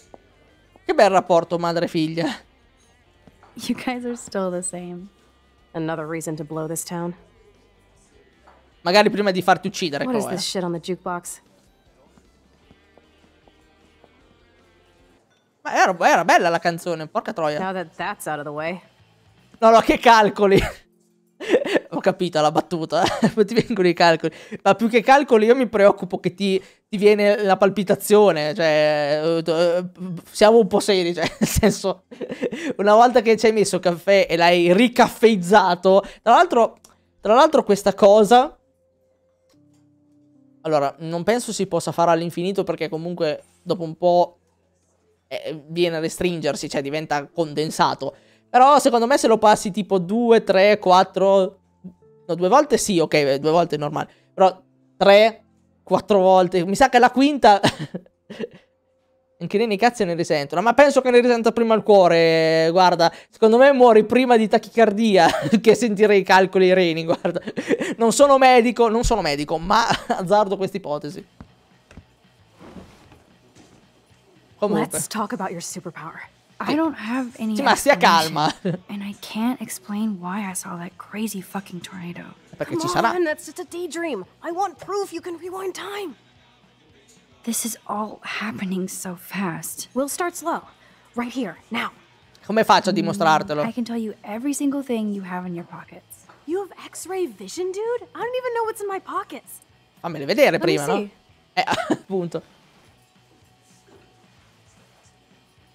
Che bel rapporto madre-figlia. You guys are still the same. Another reason to blow this town. Magari prima di farti uccidere, What Chloe. What is this shit on the jukebox? Ma era, era, bella la canzone, porca troia. Now that that's out of the way. No, no, che calcoli. [LAUGHS] Ho capito la battuta, [LAUGHS] ti vengono i calcoli. Ma più che calcoli io mi preoccupo che ti, ti viene la palpitazione, cioè eh, siamo un po' seri, cioè [LAUGHS] nel senso una volta che ci hai messo caffè e l'hai ricaffeizzato, tra l'altro tra l'altro questa cosa allora, non penso si possa fare all'infinito perché comunque dopo un po' eh, viene a restringersi, cioè diventa condensato. Però secondo me se lo passi tipo 2, 3, 4... No, due volte sì, ok, due volte è normale. Però 3, 4 volte... Mi sa che la quinta... [LAUGHS] Anche lei nei cazzi ne risentono. Ma penso che ne risenta prima il cuore. Guarda, secondo me muori prima di tachicardia [LAUGHS] che sentire i calcoli ai reni. Guarda, non sono medico, non sono medico, ma [LAUGHS] azzardo questa ipotesi. Comunque. Let's talk about your superpower. I don't have any. ma stia calma. [LAUGHS] And I can't explain why I saw that crazy fucking tornado. Perché ci sarà. On, that's just a daydream. I want proof you can rewind time. This is all happening so fast. We'll start slow. Right here, now. Come faccio a dimostrartelo? Mm, I can tell you every single thing you have in your pockets. You have X-ray vision, dude? I don't even know what's in my pockets. Fammele vedere prima, no? Eh, [LAUGHS] appunto.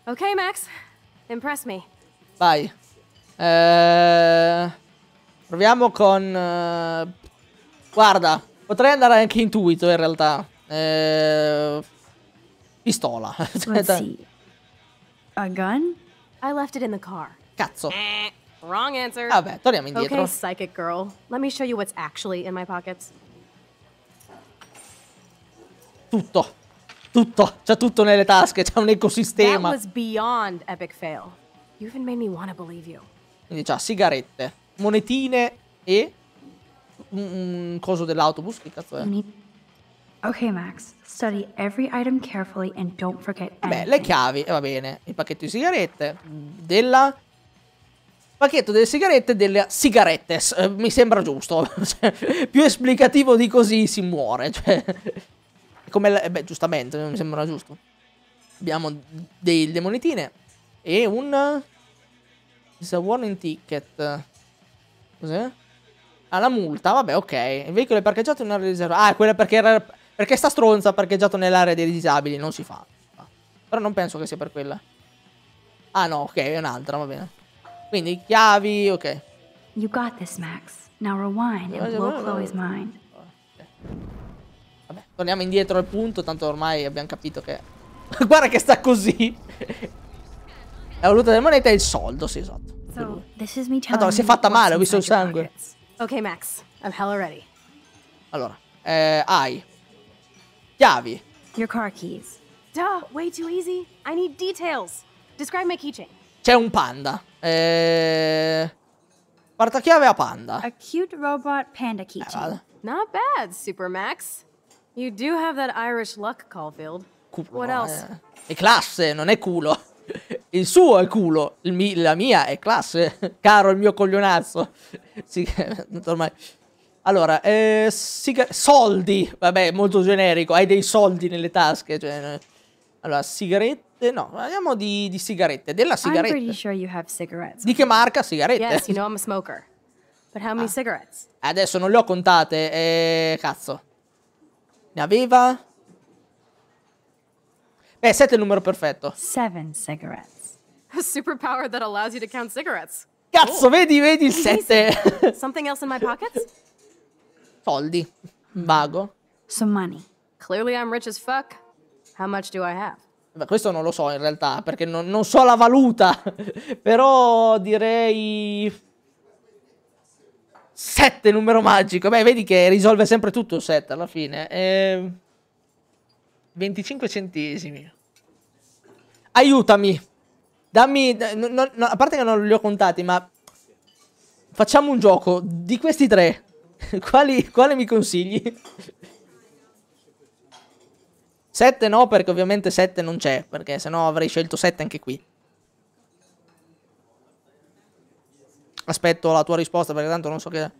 Ok, Max, impress me. Vai. Eh, proviamo con... Eh, guarda, potrei andare anche intuito in realtà. Eh, pistola. Let's [LAUGHS] cioè, A gun? I left it in the car. Cazzo. Eh, wrong answer. Vabbè, torniamo indietro. Ok, psychic girl. Let me show you what's actually in my pockets. Tutto tutto, c'è tutto nelle tasche, c'è un ecosistema. Quindi c'ha sigarette, monetine e un, coso dell'autobus, che cazzo è? Ok Max, study every item carefully and don't forget anything. Beh, le chiavi, eh, va bene, il pacchetto di sigarette, della... Pacchetto delle sigarette e delle sigarettes, eh, mi sembra giusto. [LAUGHS] Cioè, più esplicativo di così si muore, cioè... Come la, eh, beh, giustamente, mi mm. sembra giusto. Abbiamo dei, delle monetine e un... It's warning ticket. Cos'è? Ah, la multa, vabbè, ok. Il veicolo è parcheggiato in un'area riservata. Ah, quella perché era... Perché sta stronza parcheggiato nell'area dei disabili, non si fa. Però non penso che sia per quella. Ah no, ok, è un'altra, va bene. Quindi chiavi, ok. You got this, Max. Now rewind and blow Chloe's mind. Okay. Torniamo indietro al punto, tanto ormai abbiamo capito che... [LAUGHS] Guarda che sta così! La valuta delle monete è il soldo, sì, esatto. Madonna, si è fatta male, ho visto il sangue. Ok, Max, I'm hella ready. Allora, eh, hai... Chiavi. Your car keys. Duh, way too easy. I need details. Describe my keychain. C'è un panda. Eh... Portachiave a panda. A cute robot panda eh, keychain. Eh, Not bad, Super Max. You do have that Irish luck, Caulfield. Culo, What else? Eh, è classe, non è culo. Il suo è culo, mi la mia è classe. [LAUGHS] Caro il mio coglionazzo. [LAUGHS] Sì, [LAUGHS] ormai... Allora, eh, soldi. Vabbè, molto generico. Hai dei soldi nelle tasche. Cioè... Eh. Allora, sigarette. No, parliamo di, di sigarette. Della sigaretta. Sure di che marca sigarette? Yes, you know I'm a smoker. But how many ah. cigarettes? Adesso non le ho contate. Eh, cazzo. Ne aveva... Beh, 7 è il numero perfetto. 7 cigarettes. A superpower that allows you to count cigarettes. Cazzo, oh. vedi, vedi il 7. [LAUGHS] Something else in my pockets? Soldi. Vago. Some money. Clearly I'm rich as fuck. How much do I have? Beh, questo non lo so in realtà, perché non, non so la valuta. [LAUGHS] Però direi... 7 numero magico. Beh, vedi che risolve sempre tutto 7 alla fine. Eh, 25 centesimi. Aiutami. Dammi... No, no, a parte che non li ho contati, ma... Facciamo un gioco. Di questi tre, [LAUGHS] quali, quale mi consigli? 7 no, perché ovviamente 7 non c'è, perché sennò avrei scelto 7 anche qui. Aspetto la tua risposta perché tanto non so che...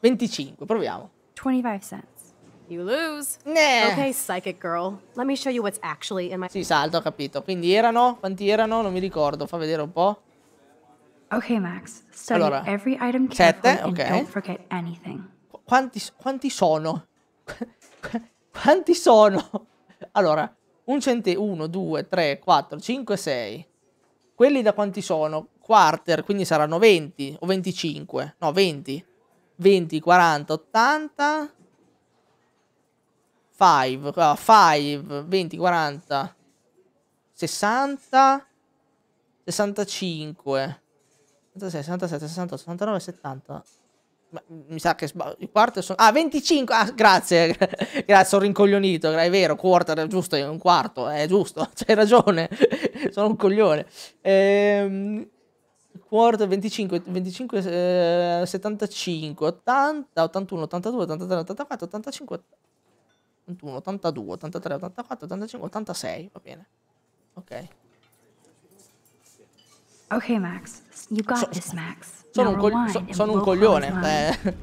25, proviamo. 25 cents. You lose. Nah. Okay, psychic girl. Let me show you what's actually in my... Sì, salto, ho capito. Quindi erano? Quanti erano? Non mi ricordo. Fa vedere un po'. Ok, Max. Study allora, every item sette, ok. don't forget anything. Qu quanti, quanti sono? Qu [LAUGHS] quanti sono? Allora, un cente... 1, 2, 3, 4, 5, 6. Quelli da quanti sono? quarter, quindi saranno 20 o 25, no 20, 20, 40, 80, 5, 5, 20, 40, 60, 65, 66, 67, 68, 69, 70. Ma mi sa che sbaglio. Il quarter sono. Ah, 25. Ah, grazie. [LAUGHS] grazie, sono rincoglionito. È vero, quarter è giusto, è un quarto. È giusto, [LAUGHS] c'hai ragione. [LAUGHS] sono un coglione. Ehm, Word 25, 25 eh, 75, 80, 81, 82, 83, 84, 85, 81, 82, 83, 84, 85, 86, va bene. Ok. Ok Max, you got so, this Max. Sono Now un, so, sono un coglione. Eh.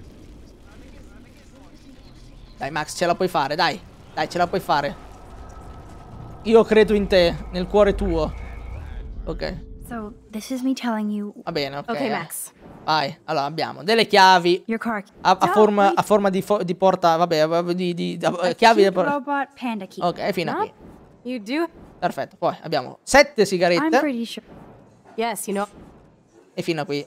Dai Max, ce la puoi fare, dai. Dai, ce la puoi fare. Io credo in te, nel cuore tuo. Ok. So, this is me telling you... Va bene, ok. okay Max. Vai, allora abbiamo delle chiavi a, a, forma, a forma di, fo di, porta, vabbè, di, di, di eh, chiavi del porta. Robot panda key. Ok, fino no? a qui. You do? Perfetto, poi abbiamo sette sigarette. I'm pretty sure. Yes, you know. E fino a qui.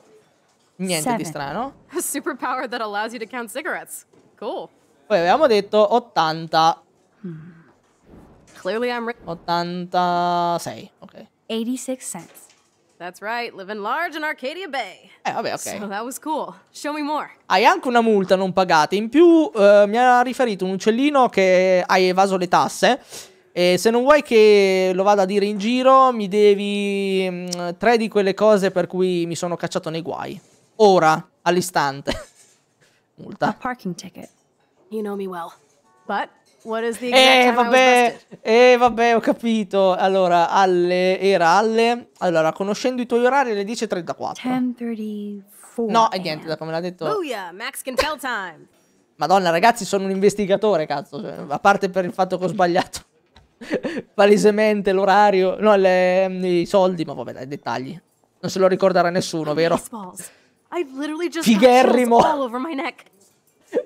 Niente Seven. di strano. [LAUGHS] A superpower that allows you to count cigarettes. Cool. Poi abbiamo detto 80. Hmm. Clearly I'm 86, ok. 86 cents. That's right, living large in Arcadia Bay. Eh, vabbè, ok. So that was cool. Show me more. Hai anche una multa non pagata. In più, eh, mi ha riferito un uccellino che hai evaso le tasse. E se non vuoi che lo vada a dire in giro, mi devi mh, mm, tre di quelle cose per cui mi sono cacciato nei guai. Ora, all'istante. [LAUGHS] multa. A parking ticket. You know me well. But eh vabbè, eh, vabbè, ho capito. Allora, alle, era alle... Allora, conoscendo i tuoi orari, alle 10.34. No, è niente, da come l'ha detto... Booyah, Max can tell time. Madonna, ragazzi, sono un investigatore, cazzo. Cioè, a parte per il fatto che ho sbagliato [LAUGHS] palesemente l'orario, no, le, i soldi, ma vabbè, dai, dettagli. Non se lo ricorderà nessuno, vero? Figherrimo!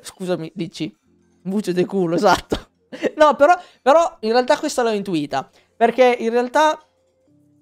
Scusami, dici. Bucio de culo, esatto. [LAUGHS] no, però, però in realtà questa l'ho intuita. Perché in realtà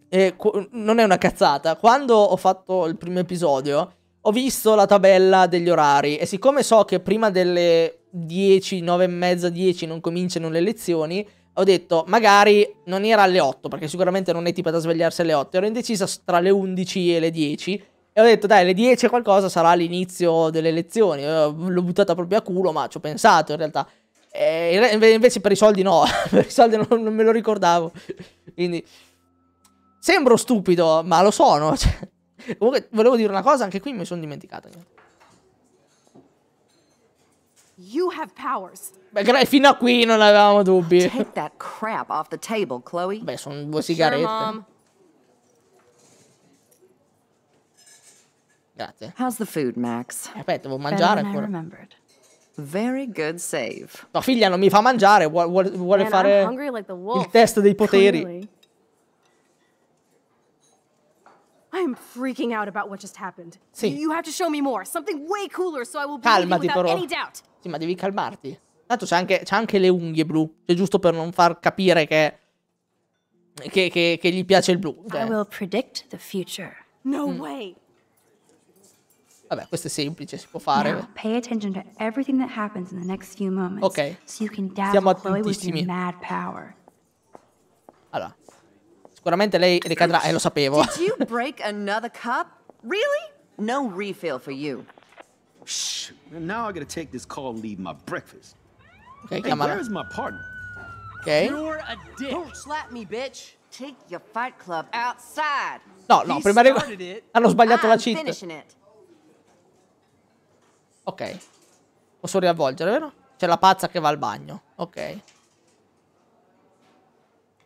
eh, non è una cazzata. Quando ho fatto il primo episodio, ho visto la tabella degli orari. E siccome so che prima delle 10, 9 e mezza, 10 non cominciano le lezioni, ho detto magari non era alle 8, perché sicuramente non è tipo da svegliarsi alle 8. Ero indecisa tra le 11 e le 10 ho detto, dai, le 10 qualcosa sarà l'inizio delle lezioni. L'ho buttata proprio a culo, ma ci ho pensato in realtà. E invece per i soldi no, [LAUGHS] per i soldi non, non me lo ricordavo. Quindi sembro stupido, ma lo sono. [LAUGHS] Cioè, comunque volevo dire una cosa, anche qui mi sono dimenticato. You have powers. Beh, fino a qui non avevamo dubbi. Take that crap off the table, Chloe. Beh, sono due sigarette. Sure, Grazie. How's the food, Max? Vabbè, devo mangiare ancora. Very good save. No, figlia, non mi fa mangiare, vuole, vuole Man, fare like il test dei poteri. I'm freaking out about what just happened. Sì. You have to show me more, something way cooler so I will Calmati però. Sì, ma devi calmarti. Tanto c'è anche, anche, le unghie blu, cioè giusto per non far capire che che, che, che gli piace il blu. Cioè. I will predict the future. No mm. way. Vabbè, questo è semplice, si può fare. Now, pay attention to everything that happens in the next few moments. Ok. So you can Siamo attentissimi. Allora. Sicuramente lei ricadrà, e eh, lo sapevo. Did you break another cup? Really? No refill for you. Shh. Now I gotta take this call and leave my breakfast. Ok, hey, where's my partner? Ok. You're a dick. Don't slap me, bitch. Take your fight club outside. No, no, prima arrivo. [LAUGHS] Hanno sbagliato I'm la cheat. Ok. Posso riavvolgere, vero? C'è la pazza che va al bagno. Ok.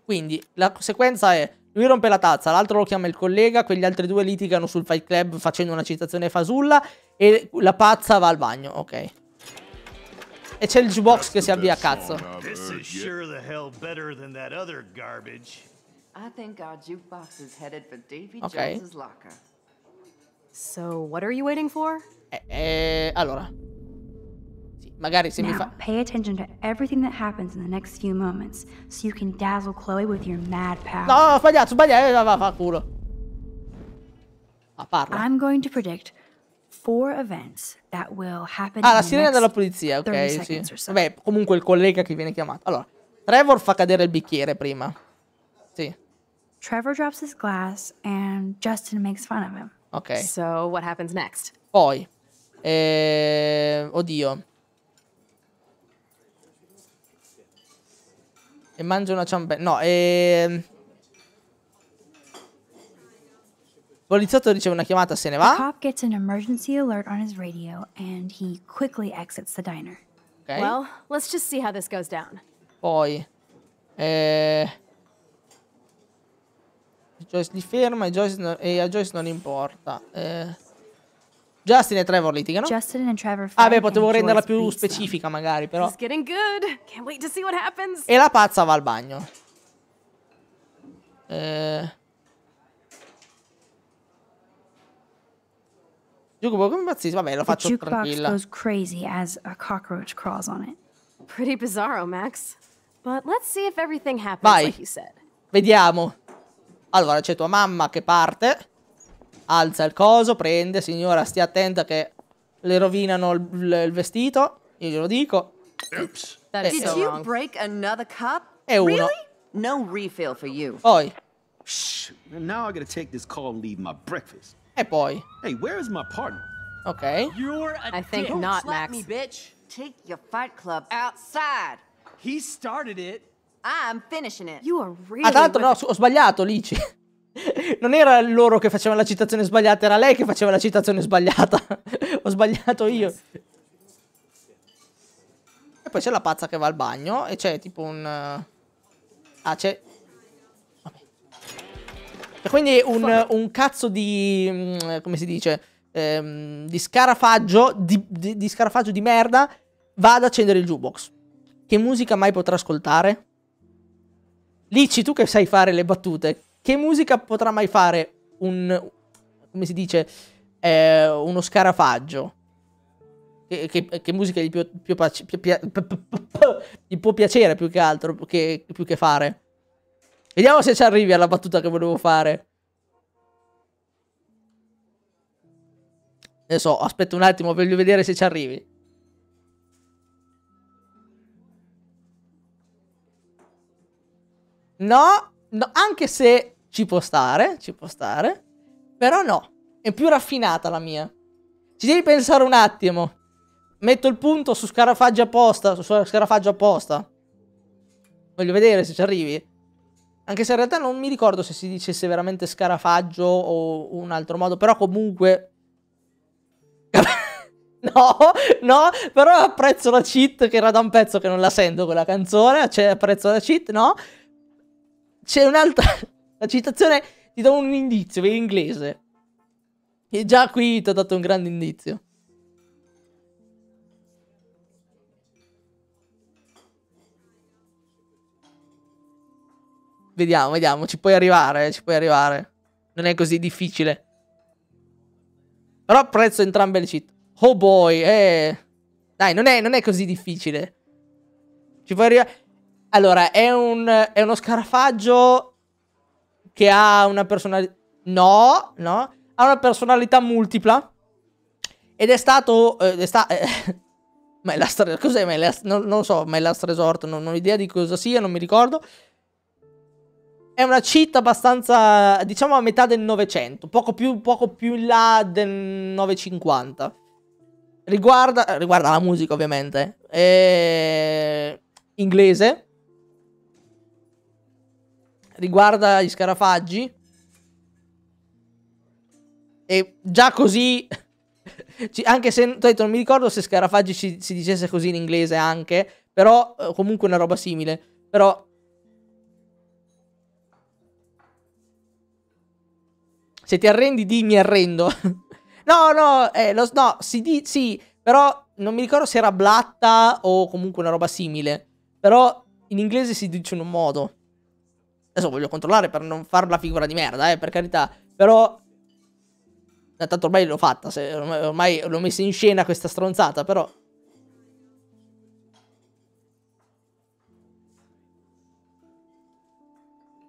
Quindi, la sequenza è... Lui rompe la tazza, l'altro lo chiama il collega, quegli altri due litigano sul Fight Club facendo una citazione fasulla e la pazza va al bagno, ok. E c'è il jukebox che si avvia a cazzo. Ok. is sure the hell So, what are you waiting for? Eh, eh, allora. Sì, magari se Now, mi fa... pay attention to everything that happens in the next few moments, so you can dazzle Chloe with your mad power. No, no, sbagliato, sbagliato, va, eh, va, culo. Ma parla. I'm going to predict four events that will happen Ah, la sirena della polizia, ok, sì. So. Vabbè, comunque il collega che viene chiamato. Allora, Trevor fa cadere il bicchiere prima. Sì. Trevor drops his glass and Justin makes fun of him. Ok. So what happens next? Poi eh, oddio. E mangio una ciambella. No, eh... Poliziotto riceve una chiamata, se ne va. cop gets an emergency alert on his radio and he quickly exits the diner. Okay. Well, let's just see how this goes down. Poi eh, Joyce li ferma e, Joyce non, e a Joyce non importa. Eh, Justin e Trevor litigano. Justin and Trevor Frank ah, beh, potevo renderla Joyce più pizza. specifica, magari, però. E la pazza va al bagno. Eh. Giugobo, come impazzisci? Vabbè, lo faccio tranquilla. goes crazy as a cockroach crawls on it. Pretty bizarro, Max. But let's see if everything happens Vai. like you said. Vediamo. Allora, c'è tua mamma che parte alza il coso, prende, signora stia attenta che le rovinano il, il vestito, io glielo dico. Oops. That eh, is so wrong. E uno. Really? No refill for you. Poi. Shh. Now I gotta take this call and leave my breakfast. E poi. Hey, where is my partner? Okay. You're a I think dick. not, Max. me, bitch. Take your fight club outside. He started it. I'm finishing it. You are really Ah, tanto no, ho sbagliato, Lici non era loro che facevano la citazione sbagliata, era lei che faceva la citazione sbagliata. Ho sbagliato io. Eh e poi c'è la pazza che va al bagno e c'è tipo un... Eh, ah, c'è... E quindi un, un, cazzo di... Mm, come si dice? Ehm, di scarafaggio, di, di, di scarafaggio di merda, va ad accendere il jukebox. Che musica mai potrà ascoltare? Lici, tu che sai fare le battute, che musica potrà mai fare un... come si dice? Eh, uno scarafaggio? Che, che, che musica gli, più, più, più, può piacere più che altro, che, più che fare? Vediamo se ci arrivi alla battuta che volevo fare. Adesso aspetta un attimo, voglio vedere se ci arrivi. No, no, anche se ci può stare, ci può stare. Però no, è più raffinata la mia. Ci devi pensare un attimo. Metto il punto su scarafaggio apposta, su scarafaggio apposta. Voglio vedere se ci arrivi. Anche se in realtà non mi ricordo se si dicesse veramente scarafaggio o un altro modo, però comunque... [LAUGHS] no, no, però apprezzo la cheat che era da un pezzo che non la sento quella canzone, cioè apprezzo la cheat, no? C'è un'altra... La citazione ti do un indizio, in inglese. E già qui ti ho dato un grande indizio. Vediamo, vediamo, ci puoi arrivare, ci puoi arrivare. Non è così difficile. Però apprezzo entrambe le cheat. Oh boy, eh. Dai, non è, non è così difficile. Ci puoi arrivare. Allora, è, un, è uno scarafaggio che ha una personalità... No, no. Ha una personalità multipla. Ed è stato... Eh, è sta... ma è Last Resort, cos'è? Ma è last... non, non, lo so, ma è Last Resort, non, non ho idea di cosa sia, non mi ricordo. È una città abbastanza, diciamo a metà del Novecento. poco più, poco più in là del 950. Riguarda, riguarda la musica ovviamente, eh, inglese, riguarda gli scarafaggi. E già così... [LAUGHS] anche se detto, non mi ricordo se scarafaggi si, si, dicesse così in inglese anche, però eh, comunque una roba simile. Però... Se ti arrendi di mi arrendo. [LAUGHS] no, no, eh, lo, no, si di, sì, però non mi ricordo se era blatta o comunque una roba simile. Però in inglese si dice in un modo. Adesso voglio controllare per non far la figura di merda, eh, per carità. Però... Eh, tanto ormai l'ho fatta, se, ormai, ormai l'ho messa in scena questa stronzata, però...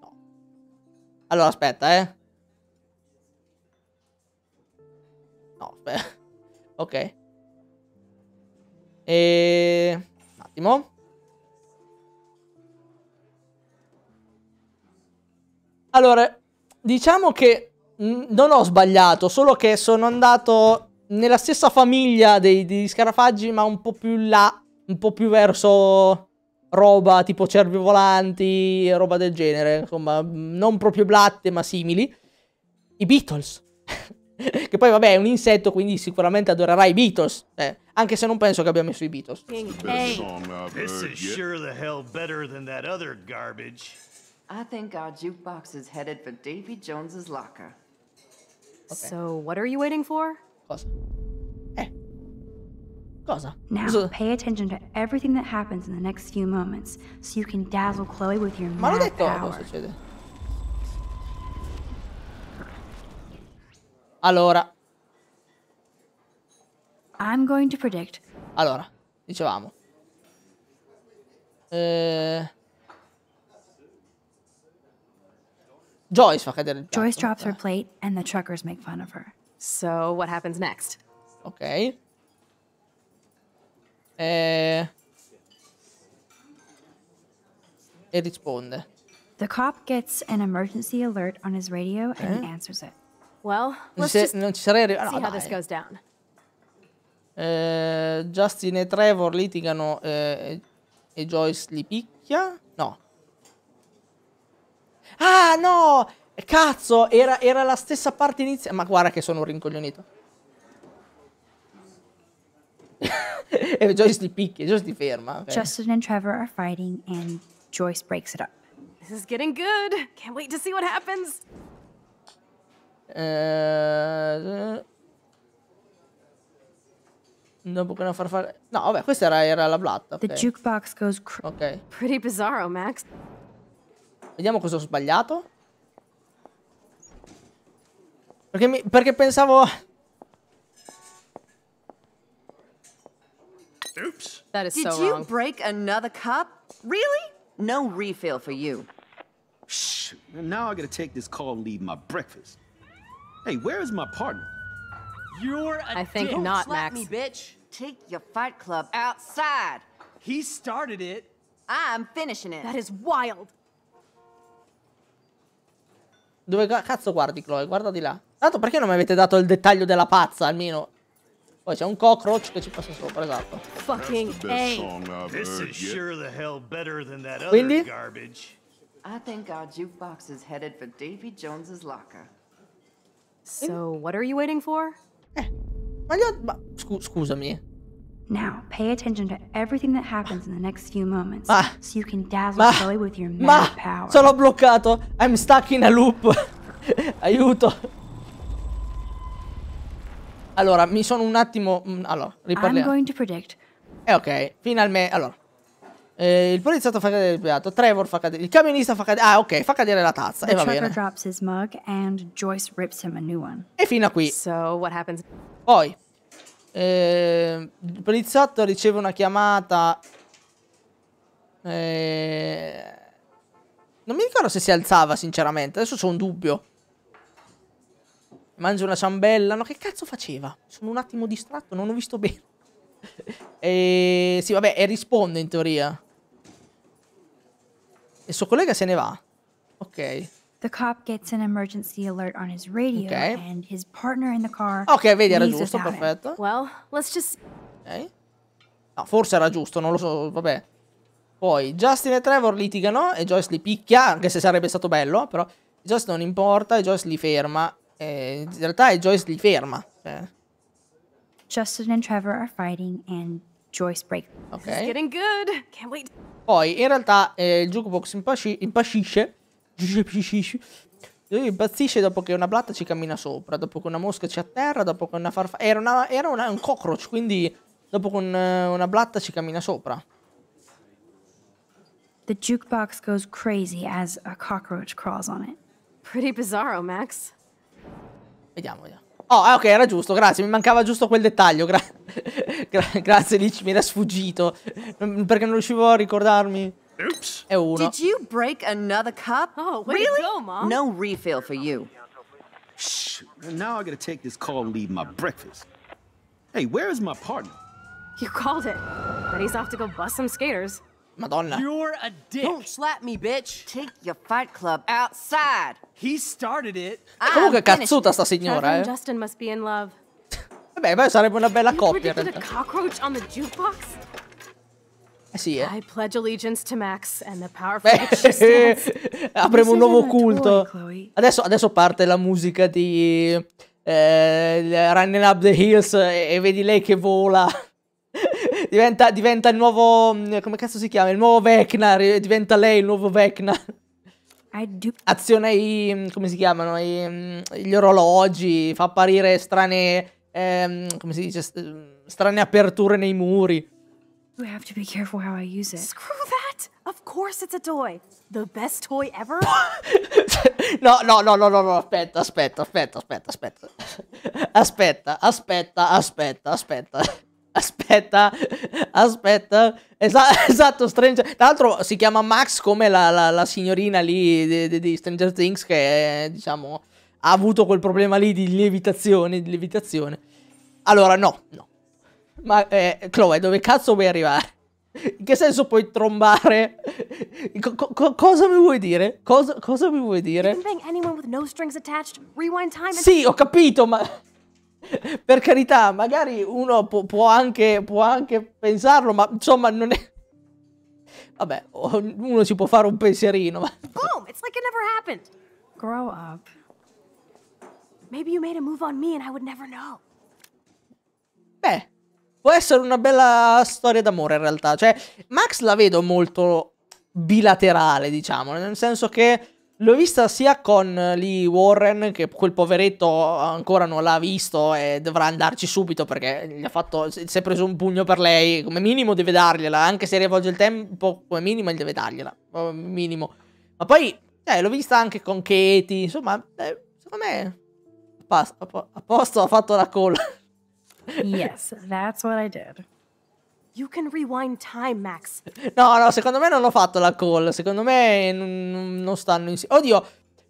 No. Allora, aspetta, eh. No, beh. [LAUGHS] Ok. E... Un attimo. Allora, diciamo che non ho sbagliato, solo che sono andato nella stessa famiglia dei, degli scarafaggi, ma un po' più là, un po' più verso roba tipo cervi volanti, roba del genere, insomma, non proprio blatte, ma simili. I Beatles. [LAUGHS] che poi vabbè è un insetto, quindi sicuramente adorerà i Beatles. Eh, anche se non penso che abbia messo i Beatles. Hey. This is sure the hell better than that other garbage. I think our jukebox is headed for Davy Jones's locker. Okay. So what are you waiting for? Cosa. Eh. Cosa. Now, so, pay attention to everything that happens in the next few moments, so you can dazzle Chloe with your ma magic power. cosa succede? Allora. I'm going to predict. Allora, dicevamo. Eh... Joyce Joyce drops her ah. plate, and the truckers make fun of her. So what happens next? Okay. Eh, e risponde. The cop gets an emergency alert on his radio eh? and answers it. Well, let's se, just non ci sarei ah, see no, how dai. this goes down. Eh, Justin e Trevor litigano eh, e Joyce li picchia? No, Ah no, cazzo, era, era la stessa parte iniziale. Ma guarda che sono un rincoglionito. [LAUGHS] e Joyce li picchia, Joyce li ferma. Okay. Justin and Trevor are fighting and Joyce breaks it up. This is getting good. Can't wait to see what happens. Eh... Dopo che una farfalla... No, vabbè, questa era, era la blatta. Okay. The jukebox goes Ok. Pretty bizarro, Max. Vediamo cosa ho sbagliato. Perché, mi, perché pensavo... Oops. That is Did you break another cup? Really? No refill for you. Shh. Now I gotta take this call and leave my breakfast. Hey, where is my partner? You're a I think dick. not, Max. me, bitch. Take your fight club outside. He started it. I'm finishing it. That is wild. Dove cazzo guardi, Chloe? Guarda di là. Tanto perché non mi avete dato il dettaglio della pazza, almeno? Poi c'è un cockroach che ci passa sopra, esatto. Fucking Quindi? I think our jukebox is headed for Davy Jones's locker. So, what are you waiting for? Eh, ma gli ho... Ma, scu scusami. Now, pay attention to everything that happens in the next few moments ah. so you can dazzle ma, Chloe with your ma, power. Sono bloccato. I'm stuck in a loop. [LAUGHS] Aiuto. Allora, mi sono un attimo mm, allora, riparliamo. I'm predict... Eh ok, finalmente allora eh, il poliziotto fa cadere il piatto, Trevor fa cadere, il camionista fa cadere, ah ok, fa cadere la tazza, e eh, va bene. E fino a qui. So, Poi, eh, Poliziotto riceve una chiamata. Eh, non mi ricordo se si alzava, sinceramente. Adesso ho un dubbio. Mangia una ciambella. No, che cazzo faceva? Sono un attimo distratto, non ho visto bene. [LAUGHS] e, sì, vabbè, e risponde in teoria. Il suo collega se ne va. Ok. The cop gets an emergency alert on his radio okay. and his partner in the car. Ok, vedi, era giusto, perfetto. Well, let's just Ok. No, forse era giusto, non lo so, vabbè. Poi Justin e Trevor litigano e Joyce li picchia, anche se sarebbe stato bello, però Joyce non importa e Joyce li ferma. E in realtà è Joyce li ferma. Cioè. Justin and Trevor are fighting and Joyce break. Ok. Poi in realtà eh, il jukebox impasci impascisce lui impazzisce dopo che una blatta ci cammina sopra, dopo che una mosca ci atterra, dopo che una farfalla... Era, una, era una, un cockroach, quindi dopo che un, una blatta ci cammina sopra. The jukebox goes crazy as a cockroach crawls on it. Pretty bizarro, Max. Vediamo, vediamo. Oh, ah, ok, era giusto, grazie. Mi mancava giusto quel dettaglio. Gra [LAUGHS] gra grazie, Lich, mi era sfuggito. Perché non riuscivo a ricordarmi. Oops. Did you break another cup? Oh, way really? Go, Mom. No refill for you. Shh. Now I gotta take this call and leave my breakfast. Hey, where is my partner? You called it. Betty's he's off to go bust some skaters. Madonna. You're a dick. Don't slap me, bitch. Take your fight club outside. He started it. Comunque cazzuta sta signora, eh. Justin must be in love. Vabbè, beh, sarebbe una bella coppia. You a cockroach on the jukebox? Eh sì, eh. I pledge allegiance to Max and the powerful [LAUGHS] Avremo un nuovo culto. Adesso, adesso, parte la musica di eh, Running Up the Hills e, e vedi lei che vola. [LAUGHS] diventa, diventa, il nuovo... Mm, come cazzo si chiama? Il nuovo Vecna. Diventa lei il nuovo Vecna. Aziona i... Mm, come si chiamano? I, mm, gli orologi. Fa apparire strane... Ehm, come si dice? Strane aperture nei muri. You have to be careful how I use it. Screw that! Of course it's a toy! The best toy ever! [LAUGHS] no, no, no, no, no, no, aspetta, aspetta, aspetta, aspetta, aspetta. Aspetta, aspetta, aspetta, aspetta. Aspetta, aspetta. Esa esatto, Stranger... Tra l'altro si chiama Max come la, la, la signorina lì di, di, di, Stranger Things che, è, diciamo, ha avuto quel problema lì di lievitazione, di lievitazione. Allora, no, no, ma eh, Chloe, dove cazzo vuoi arrivare? In che senso puoi trombare? Co co cosa mi vuoi dire? Cosa, cosa mi vuoi dire? No sì, ho capito, ma... [LAUGHS] per carità, magari uno può, può, anche, può anche pensarlo, ma insomma non è... [LAUGHS] Vabbè, uno si può fare un pensierino, ma... [LAUGHS] Boom! It's like it never happened! Grow up. Maybe you made a move on me and I would never know. Beh può essere una bella storia d'amore in realtà. Cioè, Max la vedo molto bilaterale, diciamo, nel senso che l'ho vista sia con Lee Warren, che quel poveretto ancora non l'ha visto e dovrà andarci subito perché gli ha fatto, si è preso un pugno per lei, come minimo deve dargliela, anche se rivolge il tempo, come minimo gli deve dargliela, minimo. Ma poi, eh, l'ho vista anche con Katie, insomma, eh, secondo me... A posto ha fatto la colla yes, that's what I did. You can rewind time, Max. No, no, secondo me non ho fatto la call. Secondo me non stanno insieme. Oddio,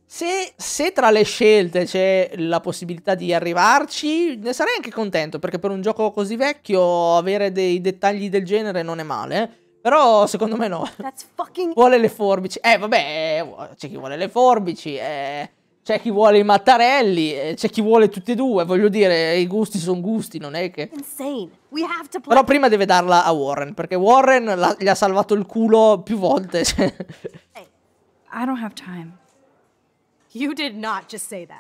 se, se, tra le scelte c'è la possibilità di arrivarci, ne sarei anche contento, perché per un gioco così vecchio avere dei dettagli del genere non è male. Però secondo me no. Vuole le forbici. Eh, vabbè, eh, c'è chi vuole le forbici. Eh c'è chi vuole i mattarelli, eh, c'è chi vuole tutti e due, voglio dire, i gusti sono gusti, non è che... Però prima deve darla a Warren, perché Warren la, gli ha salvato il culo più volte. Cioè. I don't have time. You did not just say that.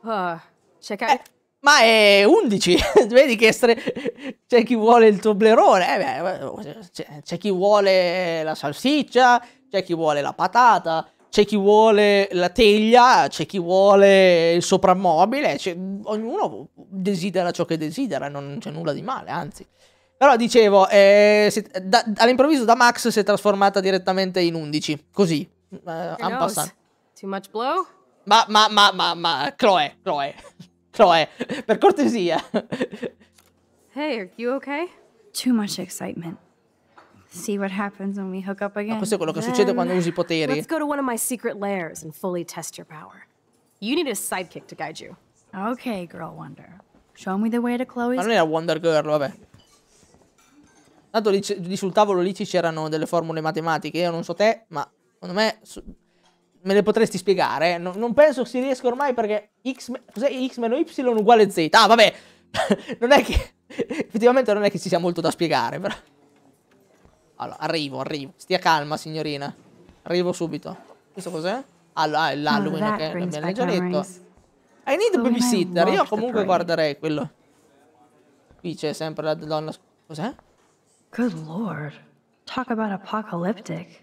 Uh, check out... Eh, ma è 11, [LAUGHS] vedi che c'è chi vuole il toblerone, eh c'è chi vuole la salsiccia, c'è chi vuole la patata, c'è chi vuole la teglia, c'è chi vuole il soprammobile, ognuno desidera ciò che desidera, non c'è nulla di male, anzi. Però dicevo, eh, se, da, all'improvviso da Max si è trasformata direttamente in 11, così, eh, en Too much blow? Ma, ma, ma, ma, ma, Chloe, Chloe, [LAUGHS] Chloe, per cortesia. Hey, are you okay? Too much excitement. See what happens when we hook up again. Ma questo è quello che Then, succede quando usi i poteri. Let's go to one of my secret lairs and fully test your power. You need a sidekick to guide you. Okay, girl wonder. Show me the way to Chloe's. Ma non era Wonder Girl, vabbè. Tanto lì, sul tavolo lì c'erano delle formule matematiche, io non so te, ma secondo me me le potresti spiegare. No, non penso si riesca ormai perché x, cos'è x meno y uguale z. Ah, vabbè. [LAUGHS] non è che effettivamente non è che ci sia molto da spiegare, però allora, arrivo, arrivo. Stia calma, signorina. Arrivo subito. Questo cos'è? Allora, ah, è l'Halloween, oh, ok. già detto. I need a babysitter. Io comunque guarderei quello. Qui c'è sempre la donna... Cos'è? Good lord. Talk about apocalyptic.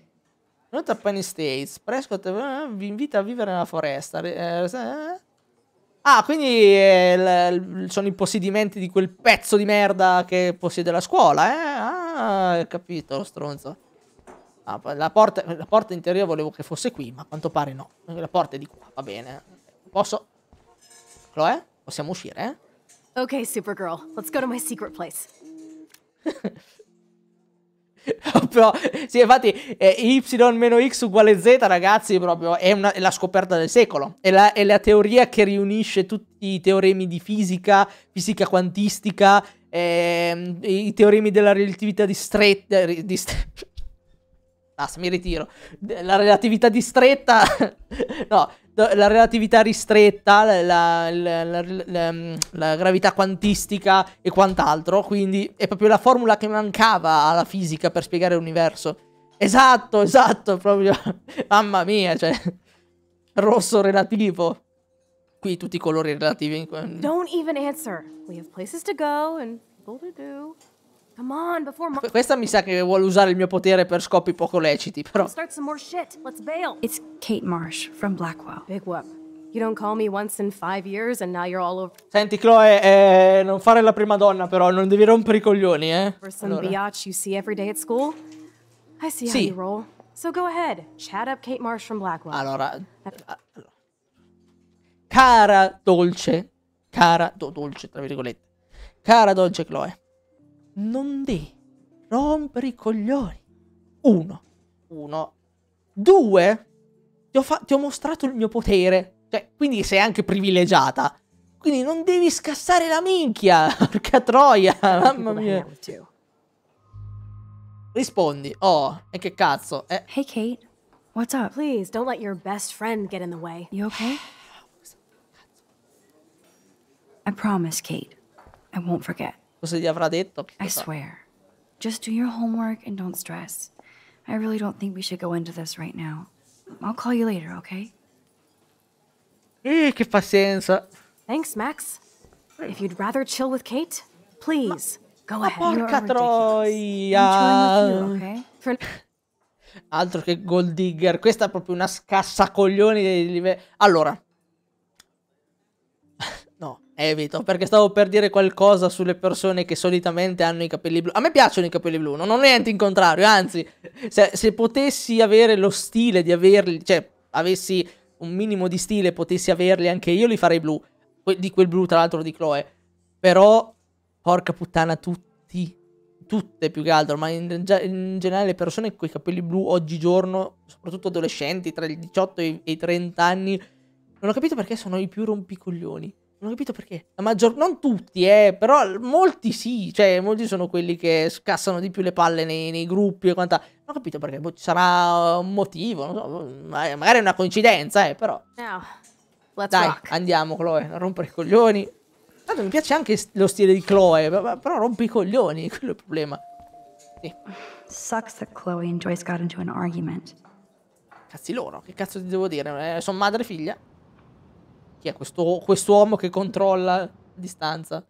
Not a Penny States. Prescott eh, vi invita a vivere nella foresta. Eh, eh, Ah, quindi eh, sono i possedimenti di quel pezzo di merda che possiede la scuola, eh? Ah, Ah, capito, stronzo. Ah, la, porta, la porta in teoria volevo che fosse qui, ma a quanto pare no. La porta è di qua, va bene. Posso... Chloe? Possiamo uscire, eh? Ok, Supergirl, let's go to my secret place. [LAUGHS] Però, sì, infatti, eh, y-x uguale z, ragazzi, proprio è, una, è la scoperta del secolo. È la, è la, teoria che riunisce tutti i teoremi di fisica, fisica quantistica eh, i teoremi della relatività distretta. Di st- Basta, mi ritiro. La relatività distretta. [LAUGHS] no, la relatività ristretta, la, la, la, la, gravità quantistica e quant'altro. Quindi è proprio la formula che mancava alla fisica per spiegare l'universo. Esatto, esatto, proprio. [LAUGHS] Mamma mia, cioè. Rosso relativo qui tutti i colori relativi. Mm. Don't even answer. We have places to go and people to do. Come on, before Mom... Questa mi sa che vuole usare il mio potere per scopi poco leciti, però. Start some more shit. Let's bail. It's Kate Marsh from Blackwell. Big whoop. You don't call me once in five years and now you're all over... Senti, Chloe, eh, non fare la prima donna, però. Non devi rompere i coglioni, eh. For some allora. biatch you see every day at school? I see sì. how you roll. So go ahead. Chat up Kate Marsh from Blackwell. Allora cara dolce, cara do, dolce, tra virgolette, cara dolce Chloe, non devi rompere i coglioni. Uno, uno, due, ti ho, ti ho mostrato il mio potere, cioè, quindi sei anche privilegiata. Quindi non devi scassare la minchia, [LAUGHS] porca troia, eh, mamma mia. Rispondi, oh, e che cazzo, eh. Hey Kate, what's up? Please, don't let your best friend get in the way. You okay? I promise, Kate. I won't forget. Cosa gli avrà detto? I swear. Just do your homework and don't stress. I really don't think we should go into this right now. I'll call you later, okay? Eh, che pazienza. Thanks, Max. If you'd rather chill with Kate, please, ma, go ma ahead. Porca troia. You, okay? [LAUGHS] Altro che gold digger, questa è proprio una scassacoglioni dei Allora, Evito, perché stavo per dire qualcosa sulle persone che solitamente hanno i capelli blu. A me piacciono i capelli blu, non ho niente in contrario, anzi, se, se potessi avere lo stile di averli, cioè avessi un minimo di stile, potessi averli anche io, li farei blu. Di quel blu, tra l'altro, di Chloe. Però, porca puttana, tutti, tutte più che altro, ma in, in generale le persone con i capelli blu oggigiorno, soprattutto adolescenti tra i 18 e i 30 anni, non ho capito perché sono i più rompicoglioni. Non ho capito perché. La maggior... Non tutti, eh, però molti sì. Cioè, molti sono quelli che scassano di più le palle nei, nei gruppi e quant'altro. Non ho capito perché. Boh, ci sarà un motivo. Non so, boh, magari è una coincidenza, eh, però. Now, let's Dai, rock. andiamo, Chloe. Non rompere i coglioni. Tanto mi piace anche lo stile di Chloe, però rompi i coglioni. [LAUGHS] Quello è il problema. Sì. Sucks that Chloe and Joyce got into an argument. Cazzi loro, che cazzo ti devo dire? Eh, sono madre e figlia. Chi è questo uomo che controlla la distanza?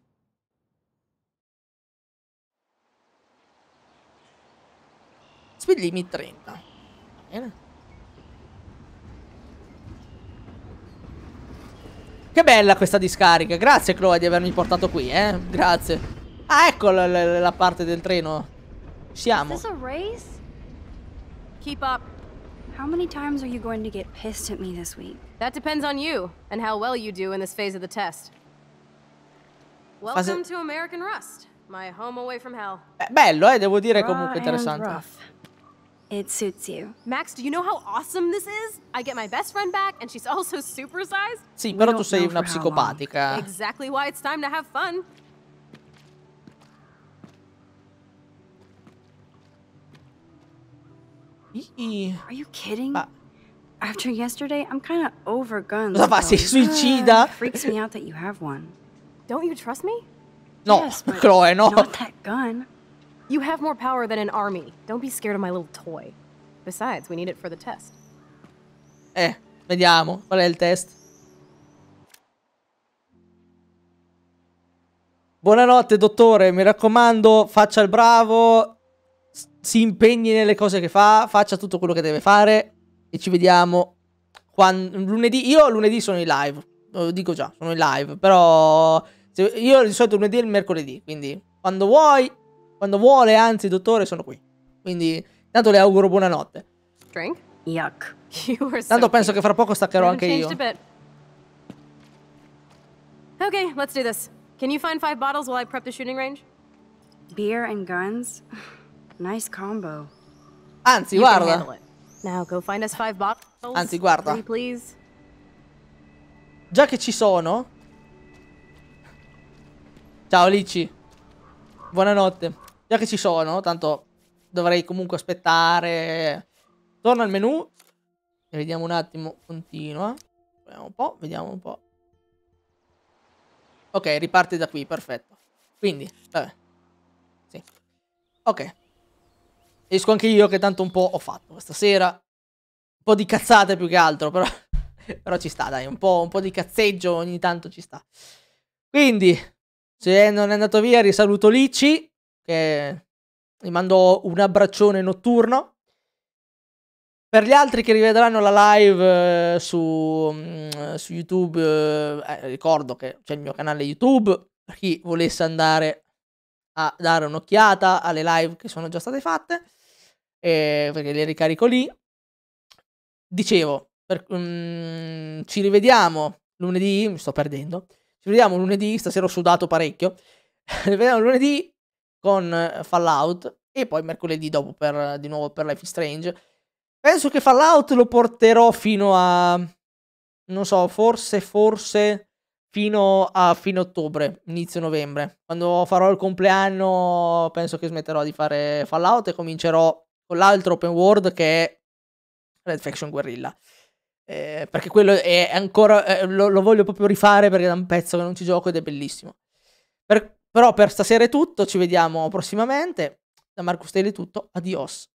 Speed limit 30. Bene. Che bella questa discarica. Grazie Chloe di avermi portato qui, eh. Grazie. Ah, ecco la, la, la parte del treno. Siamo. Keep up. How many times are you going to get pissed at me this week? That depends on you and how well you do in this phase of the test. Welcome to American Rust, my home away from hell. Bello, eh, devo dire comunque interessante. It suits you. Max, do you know how awesome this is? I get my best friend back and she's also [LAUGHS] supersized. Sì, però tu sei una psicopatica. Exactly why it's time to have fun. Are you kidding? Ma... Ah. After yesterday, I'm kind of over guns. Cosa fa? Si suicida? [SIGHS] freaks me out that you have one. Don't you trust me? No, yes, Chloe, no. Not that gun. You have more power than an army. Don't be scared of my little toy. Besides, we need it for the test. Eh, vediamo. Qual è il test? Buonanotte, dottore. Mi raccomando, faccia il bravo si impegni nelle cose che fa, faccia tutto quello che deve fare e ci vediamo quando, lunedì. Io lunedì sono in live, lo dico già, sono in live, però se, io di solito lunedì e mercoledì, quindi quando vuoi, quando vuole, anzi dottore, sono qui. Quindi intanto le auguro buonanotte. Drink? Yuck. [LAUGHS] Tanto penso che fra poco staccherò anche io. Ok, let's do this. Can you find five bottles while I prep the shooting range? Beer and guns? [LAUGHS] Nice combo. Anzi, you guarda. Now go find us five Anzi, guarda. Please. Già che ci sono. Ciao Lici. Buonanotte. Già che ci sono, tanto dovrei comunque aspettare. Torno al menu. E vediamo un attimo, continua. Vediamo un po', vediamo un po'. Ok, riparte da qui, perfetto. Quindi, vabbè. Sì. Ok. Esco anche io che tanto un po' ho fatto questa sera. Un po' di cazzate più che altro, però, [LAUGHS] però ci sta, dai, un po', un po' di cazzeggio ogni tanto ci sta. Quindi, se non è andato via, risaluto Licci, che gli mando un abbraccione notturno. Per gli altri che rivedranno la live eh, su, mh, mm, su, YouTube, eh, eh, ricordo che c'è il mio canale YouTube, per chi volesse andare a dare un'occhiata alle live che sono già state fatte eh, perché le ricarico lì. Dicevo, per, um, ci rivediamo lunedì, mi sto perdendo, ci vediamo lunedì, stasera ho sudato parecchio, ci [LAUGHS] vediamo lunedì con eh, Fallout e poi mercoledì dopo per, di nuovo per Life is Strange. Penso che Fallout lo porterò fino a, non so, forse, forse fino a fine ottobre, inizio novembre. Quando farò il compleanno penso che smetterò di fare Fallout e comincerò con l'altro open world che è Red Faction Guerrilla. Eh, perché quello è ancora. Eh, lo, lo, voglio proprio rifare perché è un pezzo che non ci gioco ed è bellissimo. Per, però per stasera è tutto, ci vediamo prossimamente. Da Marco Stelle è tutto, adios.